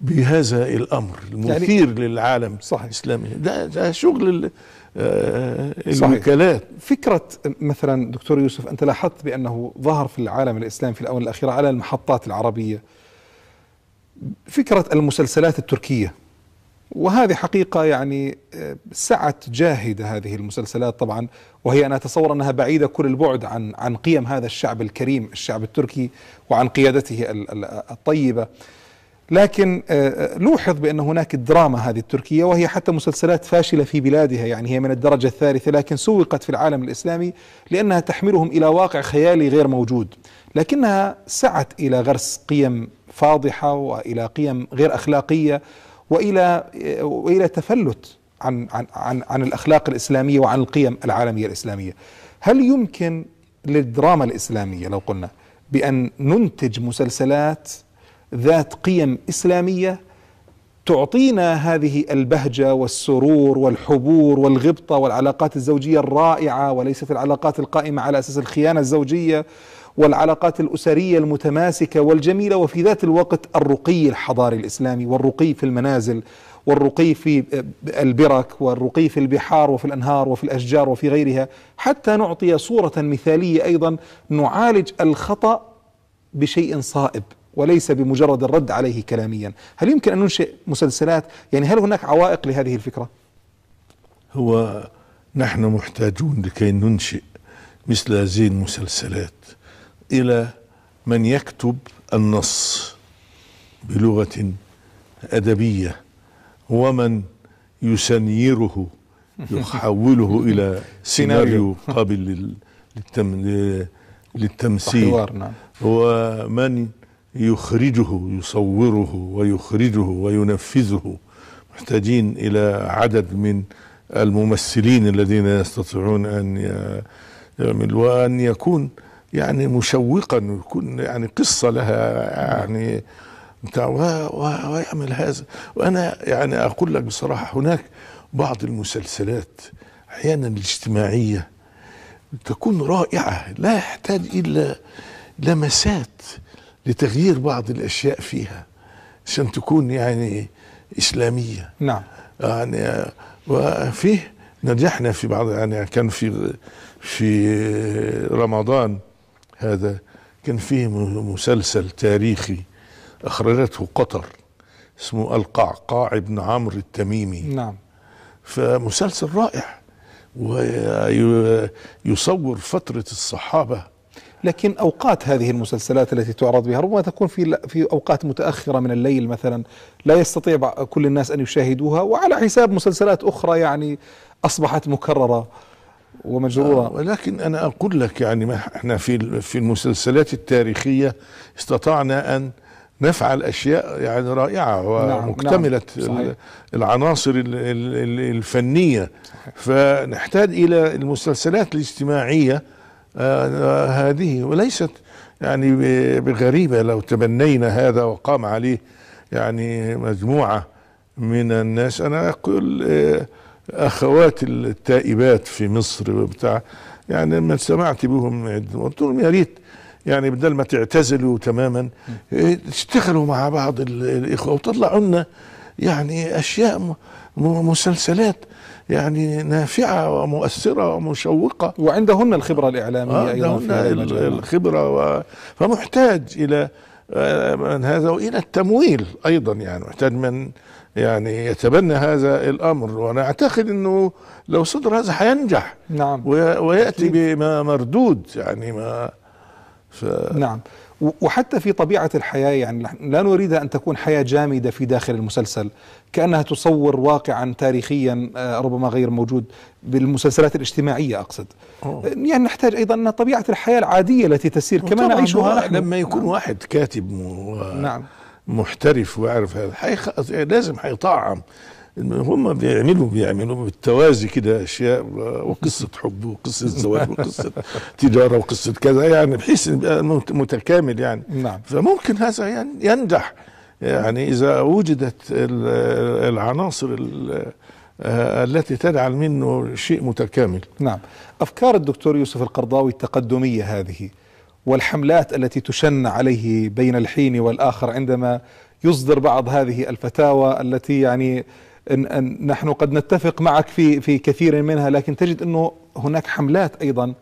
بهذا الامر يعني المثير يعني للعالم صحيح. الاسلامي ده, ده شغل آه، الوكالات فكرة مثلا دكتور يوسف أنت لاحظت بأنه ظهر في العالم الإسلامي في الآونة الأخيرة على المحطات العربية فكرة المسلسلات التركية وهذه حقيقة يعني آه، سعت جاهدة هذه المسلسلات طبعا وهي أنا أتصور أنها بعيدة كل البعد عن عن قيم هذا الشعب الكريم الشعب التركي وعن قيادته الطيبة لكن آه، آه، لوحظ بأن هناك الدراما هذه التركية وهي حتى مسلسلات فاشلة في بلادها يعني هي من الدرجة الثالثة لكن سوقت في العالم الإسلامي لأنها تحملهم إلى واقع خيالي غير موجود لكنها سعت إلى غرس قيم فاضحة وإلى قيم غير أخلاقية وإلى آه، وإلى تفلت عن عن عن, عن الأخلاق الإسلامية وعن القيم العالمية الإسلامية هل يمكن للدراما الإسلامية لو قلنا بأن ننتج مسلسلات ذات قيم اسلاميه تعطينا هذه البهجه والسرور والحبور والغبطه والعلاقات الزوجيه الرائعه وليست العلاقات القائمه على اساس الخيانه الزوجيه والعلاقات الاسريه المتماسكه والجميله وفي ذات الوقت الرقي الحضاري الاسلامي والرقي في المنازل والرقي في البرك والرقي في البحار وفي الانهار وفي الاشجار وفي غيرها حتى نعطي صوره مثاليه ايضا نعالج الخطا بشيء صائب وليس بمجرد الرد عليه كلاميا هل يمكن أن ننشئ مسلسلات يعني هل هناك عوائق لهذه الفكرة هو نحن محتاجون لكي ننشئ مثل هذه المسلسلات إلى من يكتب النص بلغة أدبية ومن يسنيره يحوله إلى سيناريو قابل للتمثيل نعم. ومن يخرجه يصوره ويخرجه وينفذه محتاجين إلى عدد من الممثلين الذين يستطيعون أن يعمل وأن يكون يعني مشوقا يكون يعني قصة لها يعني بتاع ويعمل هذا وأنا يعني أقول لك بصراحة هناك بعض المسلسلات أحيانا الاجتماعية تكون رائعة لا يحتاج إلا لمسات لتغيير بعض الأشياء فيها عشان تكون يعني إسلامية نعم يعني وفيه نجحنا في بعض يعني كان في في رمضان هذا كان فيه مسلسل تاريخي أخرجته قطر اسمه القعقاع بن عمرو التميمي نعم فمسلسل رائع ويصور فترة الصحابة لكن اوقات هذه المسلسلات التي تعرض بها ربما تكون في في اوقات متاخره من الليل مثلا لا يستطيع كل الناس ان يشاهدوها وعلى حساب مسلسلات اخرى يعني اصبحت مكرره ومجروره آه ولكن انا اقول لك يعني ما احنا في في المسلسلات التاريخيه استطعنا ان نفعل اشياء يعني رائعه نعم، ومكتمله نعم. نعم. العناصر الفنيه فنحتاج الى المسلسلات الاجتماعيه هذه وليست يعني بغريبة لو تبنينا هذا وقام عليه يعني مجموعة من الناس أنا أقول آه، أخوات التائبات في مصر وبتاع يعني لما سمعت بهم قلت لهم يا ريت يعني بدل ما تعتزلوا تماما اشتغلوا مع بعض الإخوة وطلعوا لنا يعني أشياء مسلسلات يعني نافعة ومؤثرة ومشوقة وعندهن الخبرة الإعلامية آه عندهن الخبرة و... فمحتاج إلى آه، من هذا والى التمويل ايضا يعني محتاج من يعني يتبنى هذا الامر وانا اعتقد انه لو صدر هذا حينجح نعم وياتي بما مردود يعني ما ف... نعم وحتى في طبيعة الحياة يعني لا نريدها أن تكون حياة جامدة في داخل المسلسل كأنها تصور واقعا تاريخيا آه، ربما غير موجود بالمسلسلات الاجتماعية أقصد أوه. آه، يعني نحتاج أيضا أن طبيعة الحياة العادية التي تسير كما نعيشها نحن لما يكون نعم. واحد كاتب و... نعم محترف ويعرف هذا لازم حيطعم هم بيعملوا بيعملوا بالتوازي كده اشياء وقصه حب وقصه زواج وقصه تجاره وقصه كذا يعني بحيث يبقى متكامل يعني نعم. فممكن هذا يعني ينجح يعني اذا وجدت العناصر آه، التي تجعل منه شيء متكامل نعم افكار الدكتور يوسف القرضاوي التقدميه هذه والحملات التي تشن عليه بين الحين والاخر عندما يصدر بعض هذه الفتاوى التي يعني إن, ان نحن قد نتفق معك في في كثير منها لكن تجد انه هناك حملات ايضا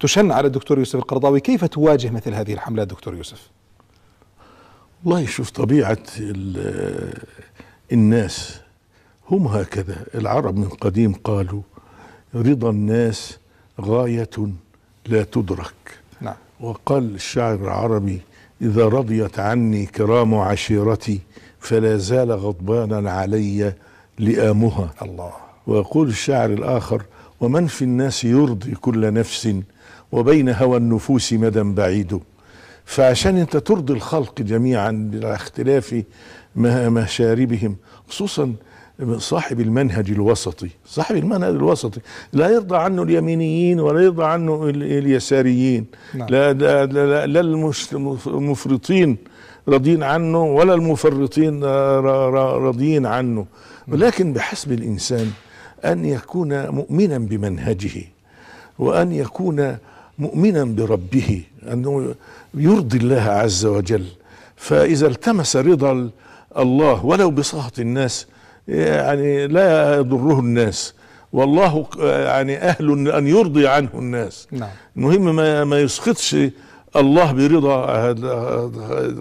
تشن على الدكتور يوسف القرضاوي كيف تواجه مثل هذه الحملات دكتور يوسف والله شوف طبيعة الناس هم هكذا العرب من قديم قالوا رضا الناس غاية لا تدرك نعم. وقال الشاعر العربي إذا رضيت عني كرام عشيرتي فلا زال غضبانا علي لئامها الله ويقول الشاعر الآخر ومن في الناس يرضي كل نفس وبين هوى النفوس مدى بعيد فعشان انت ترضي الخلق جميعا باختلاف مشاربهم خصوصا صاحب المنهج الوسطي صاحب المنهج الوسطي لا يرضى عنه اليمينيين ولا يرضى عنه اليساريين نعم. لا, لا, لا, لا المفرطين راضين عنه ولا المفرطين راضين عنه نعم. ولكن بحسب الإنسان أن يكون مؤمنا بمنهجه وأن يكون مؤمنا بربه أنه يرضي الله عز وجل فإذا التمس رضا الله ولو بسخط الناس يعني لا يضره الناس والله يعني أهل أن يرضي عنه الناس نعم. المهم ما, ما يسخطش الله برضا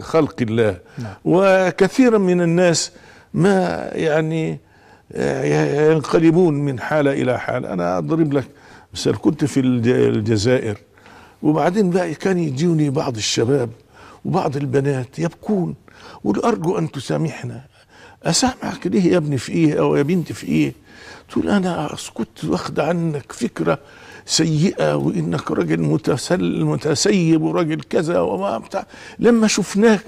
خلق الله نعم. وكثيرا من الناس ما يعني آه، ينقلبون من حالة إلى حالة أنا أضرب لك مثال كنت في الجزائر وبعدين بقى كان يجوني بعض الشباب وبعض البنات يبكون والأرجو أن تسامحنا أسامحك ليه يا ابني في إيه أو يا بنتي في إيه تقول أنا اسكت واخد عنك فكرة سيئة وإنك راجل متسل متسيب وراجل كذا وما بتاع لما شفناك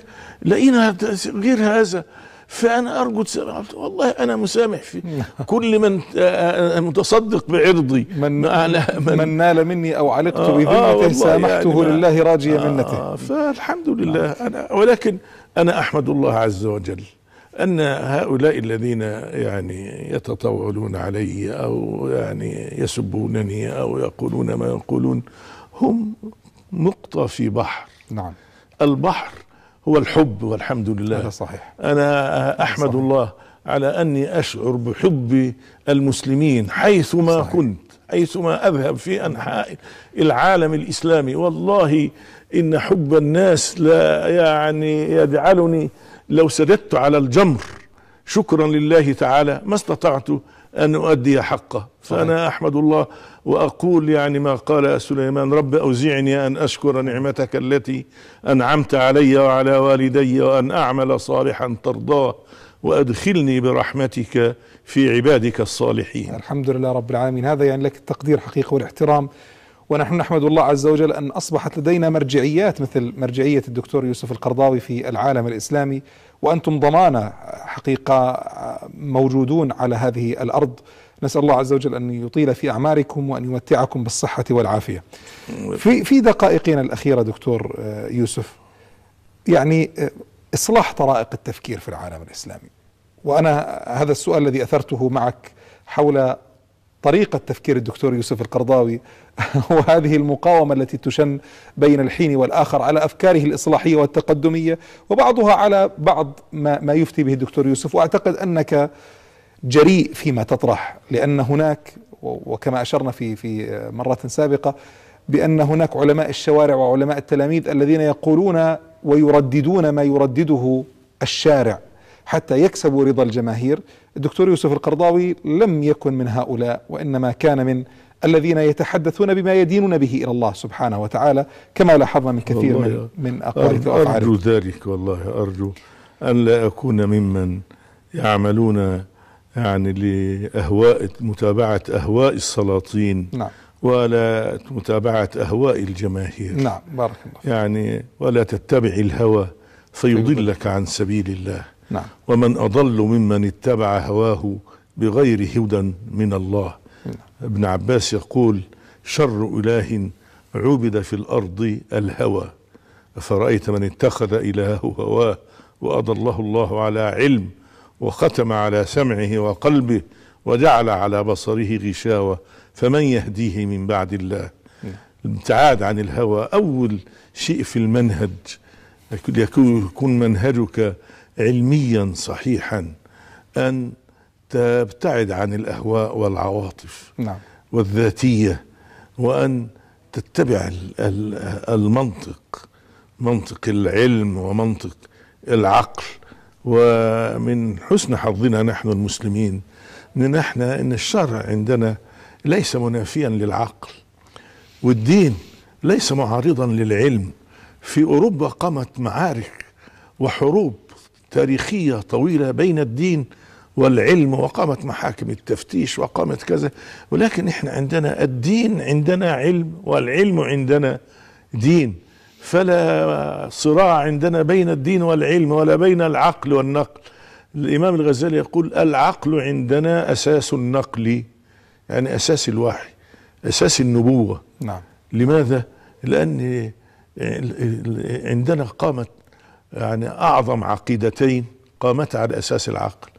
لقينا غير هذا فانا ارجو تسامح والله انا مسامح في كل من آه، آه، متصدق بعرضي من, من, من, من نال مني او علقت آه بذمته آه يعني سامحته يعني لله راجيا آه منته فالحمد لله انا ولكن انا احمد الله عز وجل ان هؤلاء الذين يعني يتطاولون علي او يعني يسبونني او يقولون ما يقولون هم نقطه في بحر نعم البحر هو الحب والحمد لله هذا صحيح أنا أحمد صحيح. الله على أني أشعر بحب المسلمين حيثما صحيح. كنت حيثما أذهب في أنحاء العالم الإسلامي والله إن حب الناس لا يعني يجعلني لو سددت على الجمر شكرا لله تعالى ما استطعت أن أؤدي حقه فأنا أحمد الله وأقول يعني ما قال سليمان رب أوزعني أن أشكر نعمتك التي أنعمت علي وعلى والدي وأن أعمل صالحا ترضاه وأدخلني برحمتك في عبادك الصالحين الحمد لله رب العالمين هذا يعني لك التقدير حقيقة والاحترام ونحن نحمد الله عز وجل أن أصبحت لدينا مرجعيات مثل مرجعية الدكتور يوسف القرضاوي في العالم الإسلامي وأنتم ضمانة حقيقة موجودون على هذه الأرض نسأل الله عز وجل أن يطيل في أعماركم وأن يمتعكم بالصحة والعافية في, في دقائقنا الأخيرة دكتور آه، يوسف يعني آه، إصلاح طرائق التفكير في العالم الإسلامي وأنا هذا السؤال الذي أثرته معك حول طريقة تفكير الدكتور يوسف القرضاوي وهذه المقاومة التي تشن بين الحين والآخر على أفكاره الإصلاحية والتقدمية وبعضها على بعض ما, ما يفتي به الدكتور يوسف وأعتقد أنك جريء فيما تطرح لأن هناك وكما أشرنا في في مرة سابقة بأن هناك علماء الشوارع وعلماء التلاميذ الذين يقولون ويرددون ما يردده الشارع حتى يكسبوا رضا الجماهير الدكتور يوسف القرضاوي لم يكن من هؤلاء وإنما كان من الذين يتحدثون بما يدينون به إلى الله سبحانه وتعالى كما لاحظنا من كثير من, من أقارب أرجو ذلك والله أرجو أن لا أكون ممن يعملون يعني لأهواء متابعة أهواء السلاطين نعم ولا متابعة أهواء الجماهير نعم بارك الله يعني ولا تتبع الهوى فيضلك عن سبيل الله نعم ومن أضل ممن اتبع هواه بغير هدى من الله نعم. ابن عباس يقول شر إله عبد في الأرض الهوى أفرأيت من اتخذ إلهه هواه وأضله الله على علم وختم على سمعه وقلبه وجعل على بصره غشاوة فمن يهديه من بعد الله الابتعاد عن الهوى أول شيء في المنهج يكون منهجك علميا صحيحا أن تبتعد عن الأهواء والعواطف نعم. والذاتية وأن تتبع المنطق منطق العلم ومنطق العقل ومن حسن حظنا نحن المسلمين ان نحن ان الشرع عندنا ليس منافيا للعقل والدين ليس معارضا للعلم في اوروبا قامت معارك وحروب تاريخيه طويله بين الدين والعلم وقامت محاكم التفتيش وقامت كذا ولكن احنا عندنا الدين عندنا علم والعلم عندنا دين فلا صراع عندنا بين الدين والعلم ولا بين العقل والنقل الإمام الغزالي يقول العقل عندنا أساس النقل يعني أساس الوحي أساس النبوة نعم. لماذا؟ لأن عندنا قامت يعني أعظم عقيدتين قامتا على أساس العقل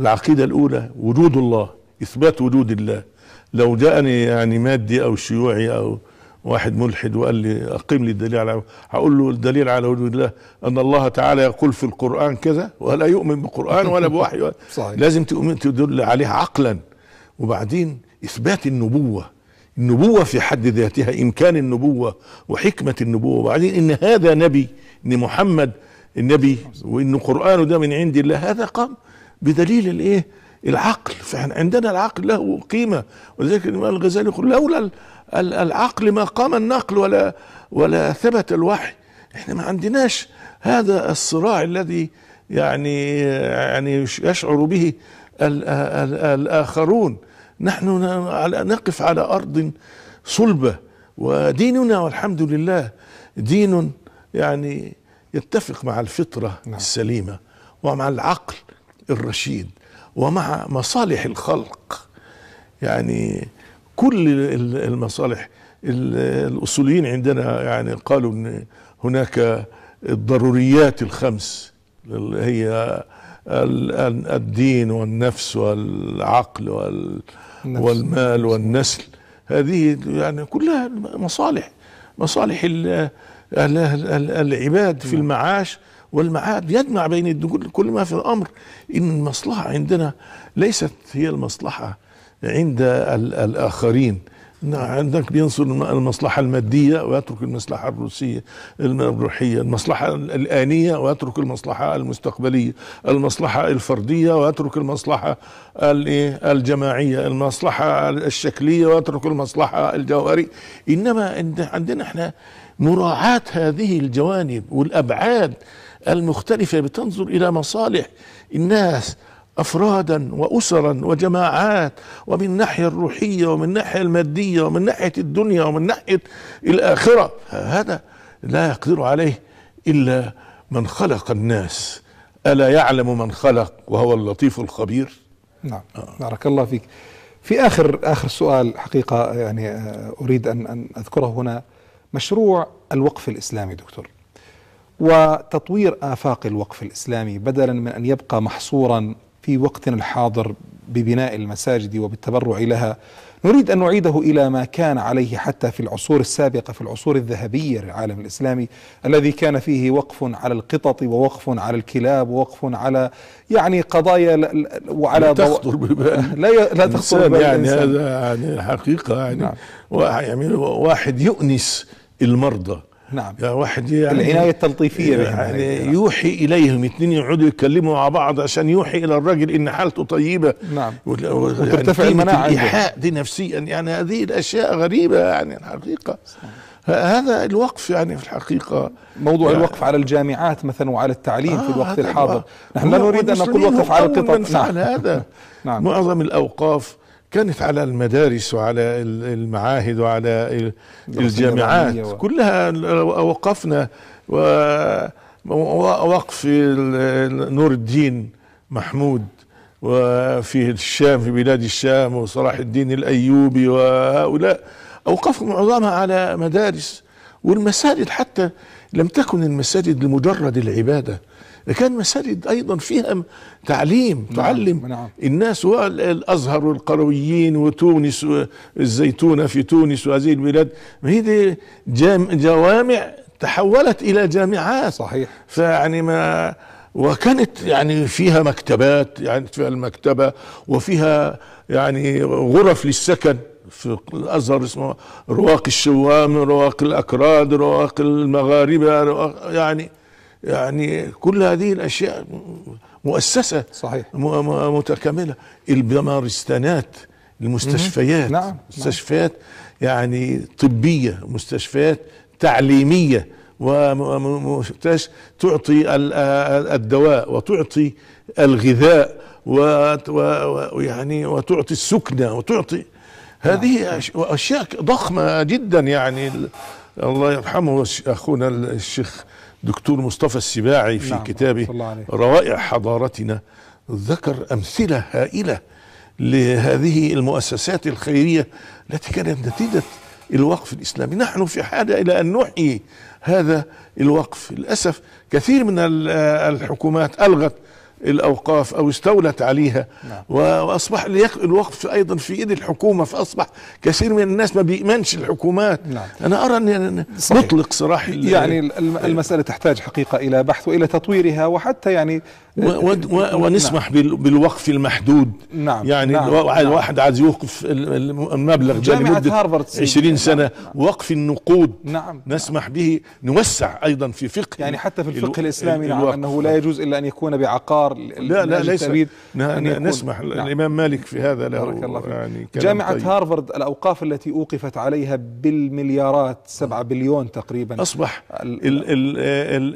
العقيدة الأولى وجود الله إثبات وجود الله لو جاءني يعني مادي أو شيوعي أو واحد ملحد وقال لي أقيم لي الدليل على هقول له الدليل على وجود الله أن الله تعالى يقول في القرآن كذا ولا يؤمن بالقرآن ولا بوحي ولا صحيح. لازم تؤمن تدل عليه عقلا وبعدين إثبات النبوة النبوة في حد ذاتها إمكان النبوة وحكمة النبوة وبعدين إن هذا نبي إن محمد النبي وإن قرآنه ده من عند الله هذا قام بدليل الإيه العقل فعندنا العقل له قيمه ولذلك الامام الغزالي يقول لولا العقل ما قام النقل ولا ولا ثبت الوحي احنا ما عندناش هذا الصراع الذي يعني يعني يشعر به الـ الـ الاخرون نحن نقف على ارض صلبه وديننا والحمد لله دين يعني يتفق مع الفطره نعم. السليمه ومع العقل الرشيد ومع مصالح الخلق يعني كل المصالح الاصوليين عندنا يعني قالوا ان هناك الضروريات الخمس اللي هي الدين والنفس والعقل والمال والنسل هذه يعني كلها مصالح مصالح العباد في نعم. المعاش والمعاد يجمع بين كل ما في الامر ان المصلحه عندنا ليست هي المصلحه عند الآخرين نعم، عندك بينصر المصلحة المادية ويترك المصلحة الروسية الروحية المصلحة الآنية ويترك المصلحة المستقبلية المصلحة الفردية ويترك المصلحة إيه، الجماعية المصلحة الشكلية ويترك المصلحة الجوهرية إنما عندنا احنا مراعاة هذه الجوانب والأبعاد المختلفة بتنظر إلى مصالح الناس افرادا واسرا وجماعات ومن الناحيه الروحيه ومن الناحيه الماديه ومن ناحيه الدنيا ومن ناحيه الاخره هذا لا يقدر عليه الا من خلق الناس الا يعلم من خلق وهو اللطيف الخبير نعم آه. بارك الله فيك في اخر اخر سؤال حقيقه يعني آه، اريد ان ان اذكره هنا مشروع الوقف الاسلامي دكتور وتطوير آفاق الوقف الإسلامي بدلا من أن يبقى محصورا في وقتنا الحاضر ببناء المساجد وبالتبرع لها نريد أن نعيده إلى ما كان عليه حتى في العصور السابقة في العصور الذهبية للعالم الإسلامي الذي كان فيه وقف على القطط ووقف على الكلاب ووقف على يعني قضايا وعلى لا تخطر ببال لا, ي... لا تخطر ببال يعني الإنسان. هذا يعني حقيقة يعني نعم. واحد يعني يؤنس المرضى نعم يا واحد يعني العنايه التلطيفيه إيه، يعني يوحي اليهم اثنين يقعدوا يتكلموا مع بعض عشان يوحي الى الراجل ان حالته طيبه نعم وترتفع يعني المناعه الايحاء دي نفسيا يعني هذه الاشياء غريبه يعني الحقيقه هذا الوقف يعني في الحقيقة موضوع يعني الوقف على الجامعات مثلا وعلى التعليم آه في الوقت الحاضر نحن لا نريد أن نقول وقف على القطط نعم هذا نعم. معظم الأوقاف كانت على المدارس وعلى المعاهد وعلى الجامعات و... كلها وقفنا ووقف نور الدين محمود وفي الشام في بلاد الشام وصلاح الدين الأيوبي وهؤلاء أوقفوا معظمها على مدارس والمساجد حتى لم تكن المساجد لمجرد العبادة كان مساجد ايضا فيها تعليم نعم تعلم نعم. الناس والازهر والقرويين وتونس والزيتونه في تونس وهذه البلاد هي دي جوامع تحولت الى جامعات صحيح فيعني ما وكانت يعني فيها مكتبات يعني فيها المكتبه وفيها يعني غرف للسكن في الازهر اسمه رواق الشوام رواق الاكراد رواق المغاربه رواق يعني يعني كل هذه الأشياء مؤسسة صحيح متكاملة البمارستانات المستشفيات نعم،, نعم مستشفيات يعني طبية مستشفيات تعليمية تعطي الدواء وتعطي الغذاء ويعني وتعطي السكنة وتعطي هذه نعم. أشياء ضخمة جدا يعني الله يرحمه أخونا الشيخ دكتور مصطفى السباعي في نعم كتابه روائع حضارتنا ذكر أمثلة هائلة لهذه المؤسسات الخيرية التي كانت نتيجة الوقف الإسلامي نحن في حاجة إلى أن نحيي هذا الوقف للأسف كثير من الحكومات ألغت الاوقاف او استولت عليها نعم. واصبح الوقف ايضا في ايد الحكومه فاصبح كثير من الناس ما بيامنش الحكومات نعم. انا ارى ان نطلق سراح يعني المساله تحتاج حقيقه الى بحث والى تطويرها وحتى يعني و و آه، و نعم. ونسمح نعم. بالوقف المحدود نعم يعني نعم. الواحد نعم. عايز يوقف المبلغ ده لمده 20 نعم. سنه نعم. وقف النقود نعم نسمح به نوسع ايضا في فقه يعني حتى في الفقه الاسلامي نعم انه لا يجوز الا ان يكون بعقار الاخبار لا لا ليس أن نسمح نعم. الامام مالك في هذا له بارك الله فيك. يعني جامعه طيب. هارفرد الاوقاف التي اوقفت عليها بالمليارات 7 بليون تقريبا اصبح الـ الـ الـ الـ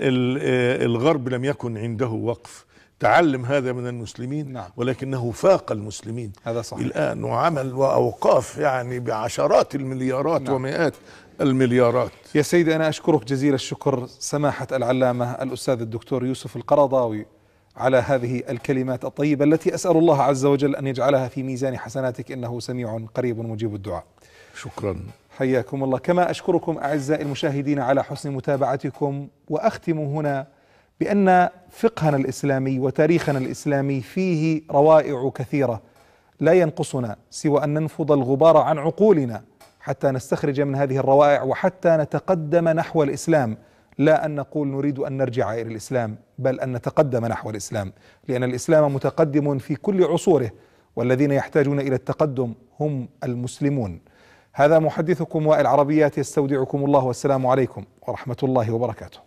الـ الغرب لم يكن عنده وقف تعلم هذا من المسلمين نعم. ولكنه فاق المسلمين هذا صحيح الآن وعمل وأوقاف يعني بعشرات المليارات نعم. ومئات المليارات يا سيدي أنا أشكرك جزيل الشكر سماحة العلامة الأستاذ الدكتور يوسف القرضاوي على هذه الكلمات الطيبة التي أسأل الله عز وجل أن يجعلها في ميزان حسناتك إنه سميع قريب مجيب الدعاء شكرا حياكم الله كما أشكركم أعزائي المشاهدين على حسن متابعتكم وأختم هنا بأن فقهنا الإسلامي وتاريخنا الإسلامي فيه روائع كثيرة لا ينقصنا سوى أن ننفض الغبار عن عقولنا حتى نستخرج من هذه الروائع وحتى نتقدم نحو الإسلام لا أن نقول نريد أن نرجع إلى الإسلام بل أن نتقدم نحو الإسلام لأن الإسلام متقدم في كل عصوره والذين يحتاجون إلى التقدم هم المسلمون هذا محدثكم وائل عربيات يستودعكم الله والسلام عليكم ورحمة الله وبركاته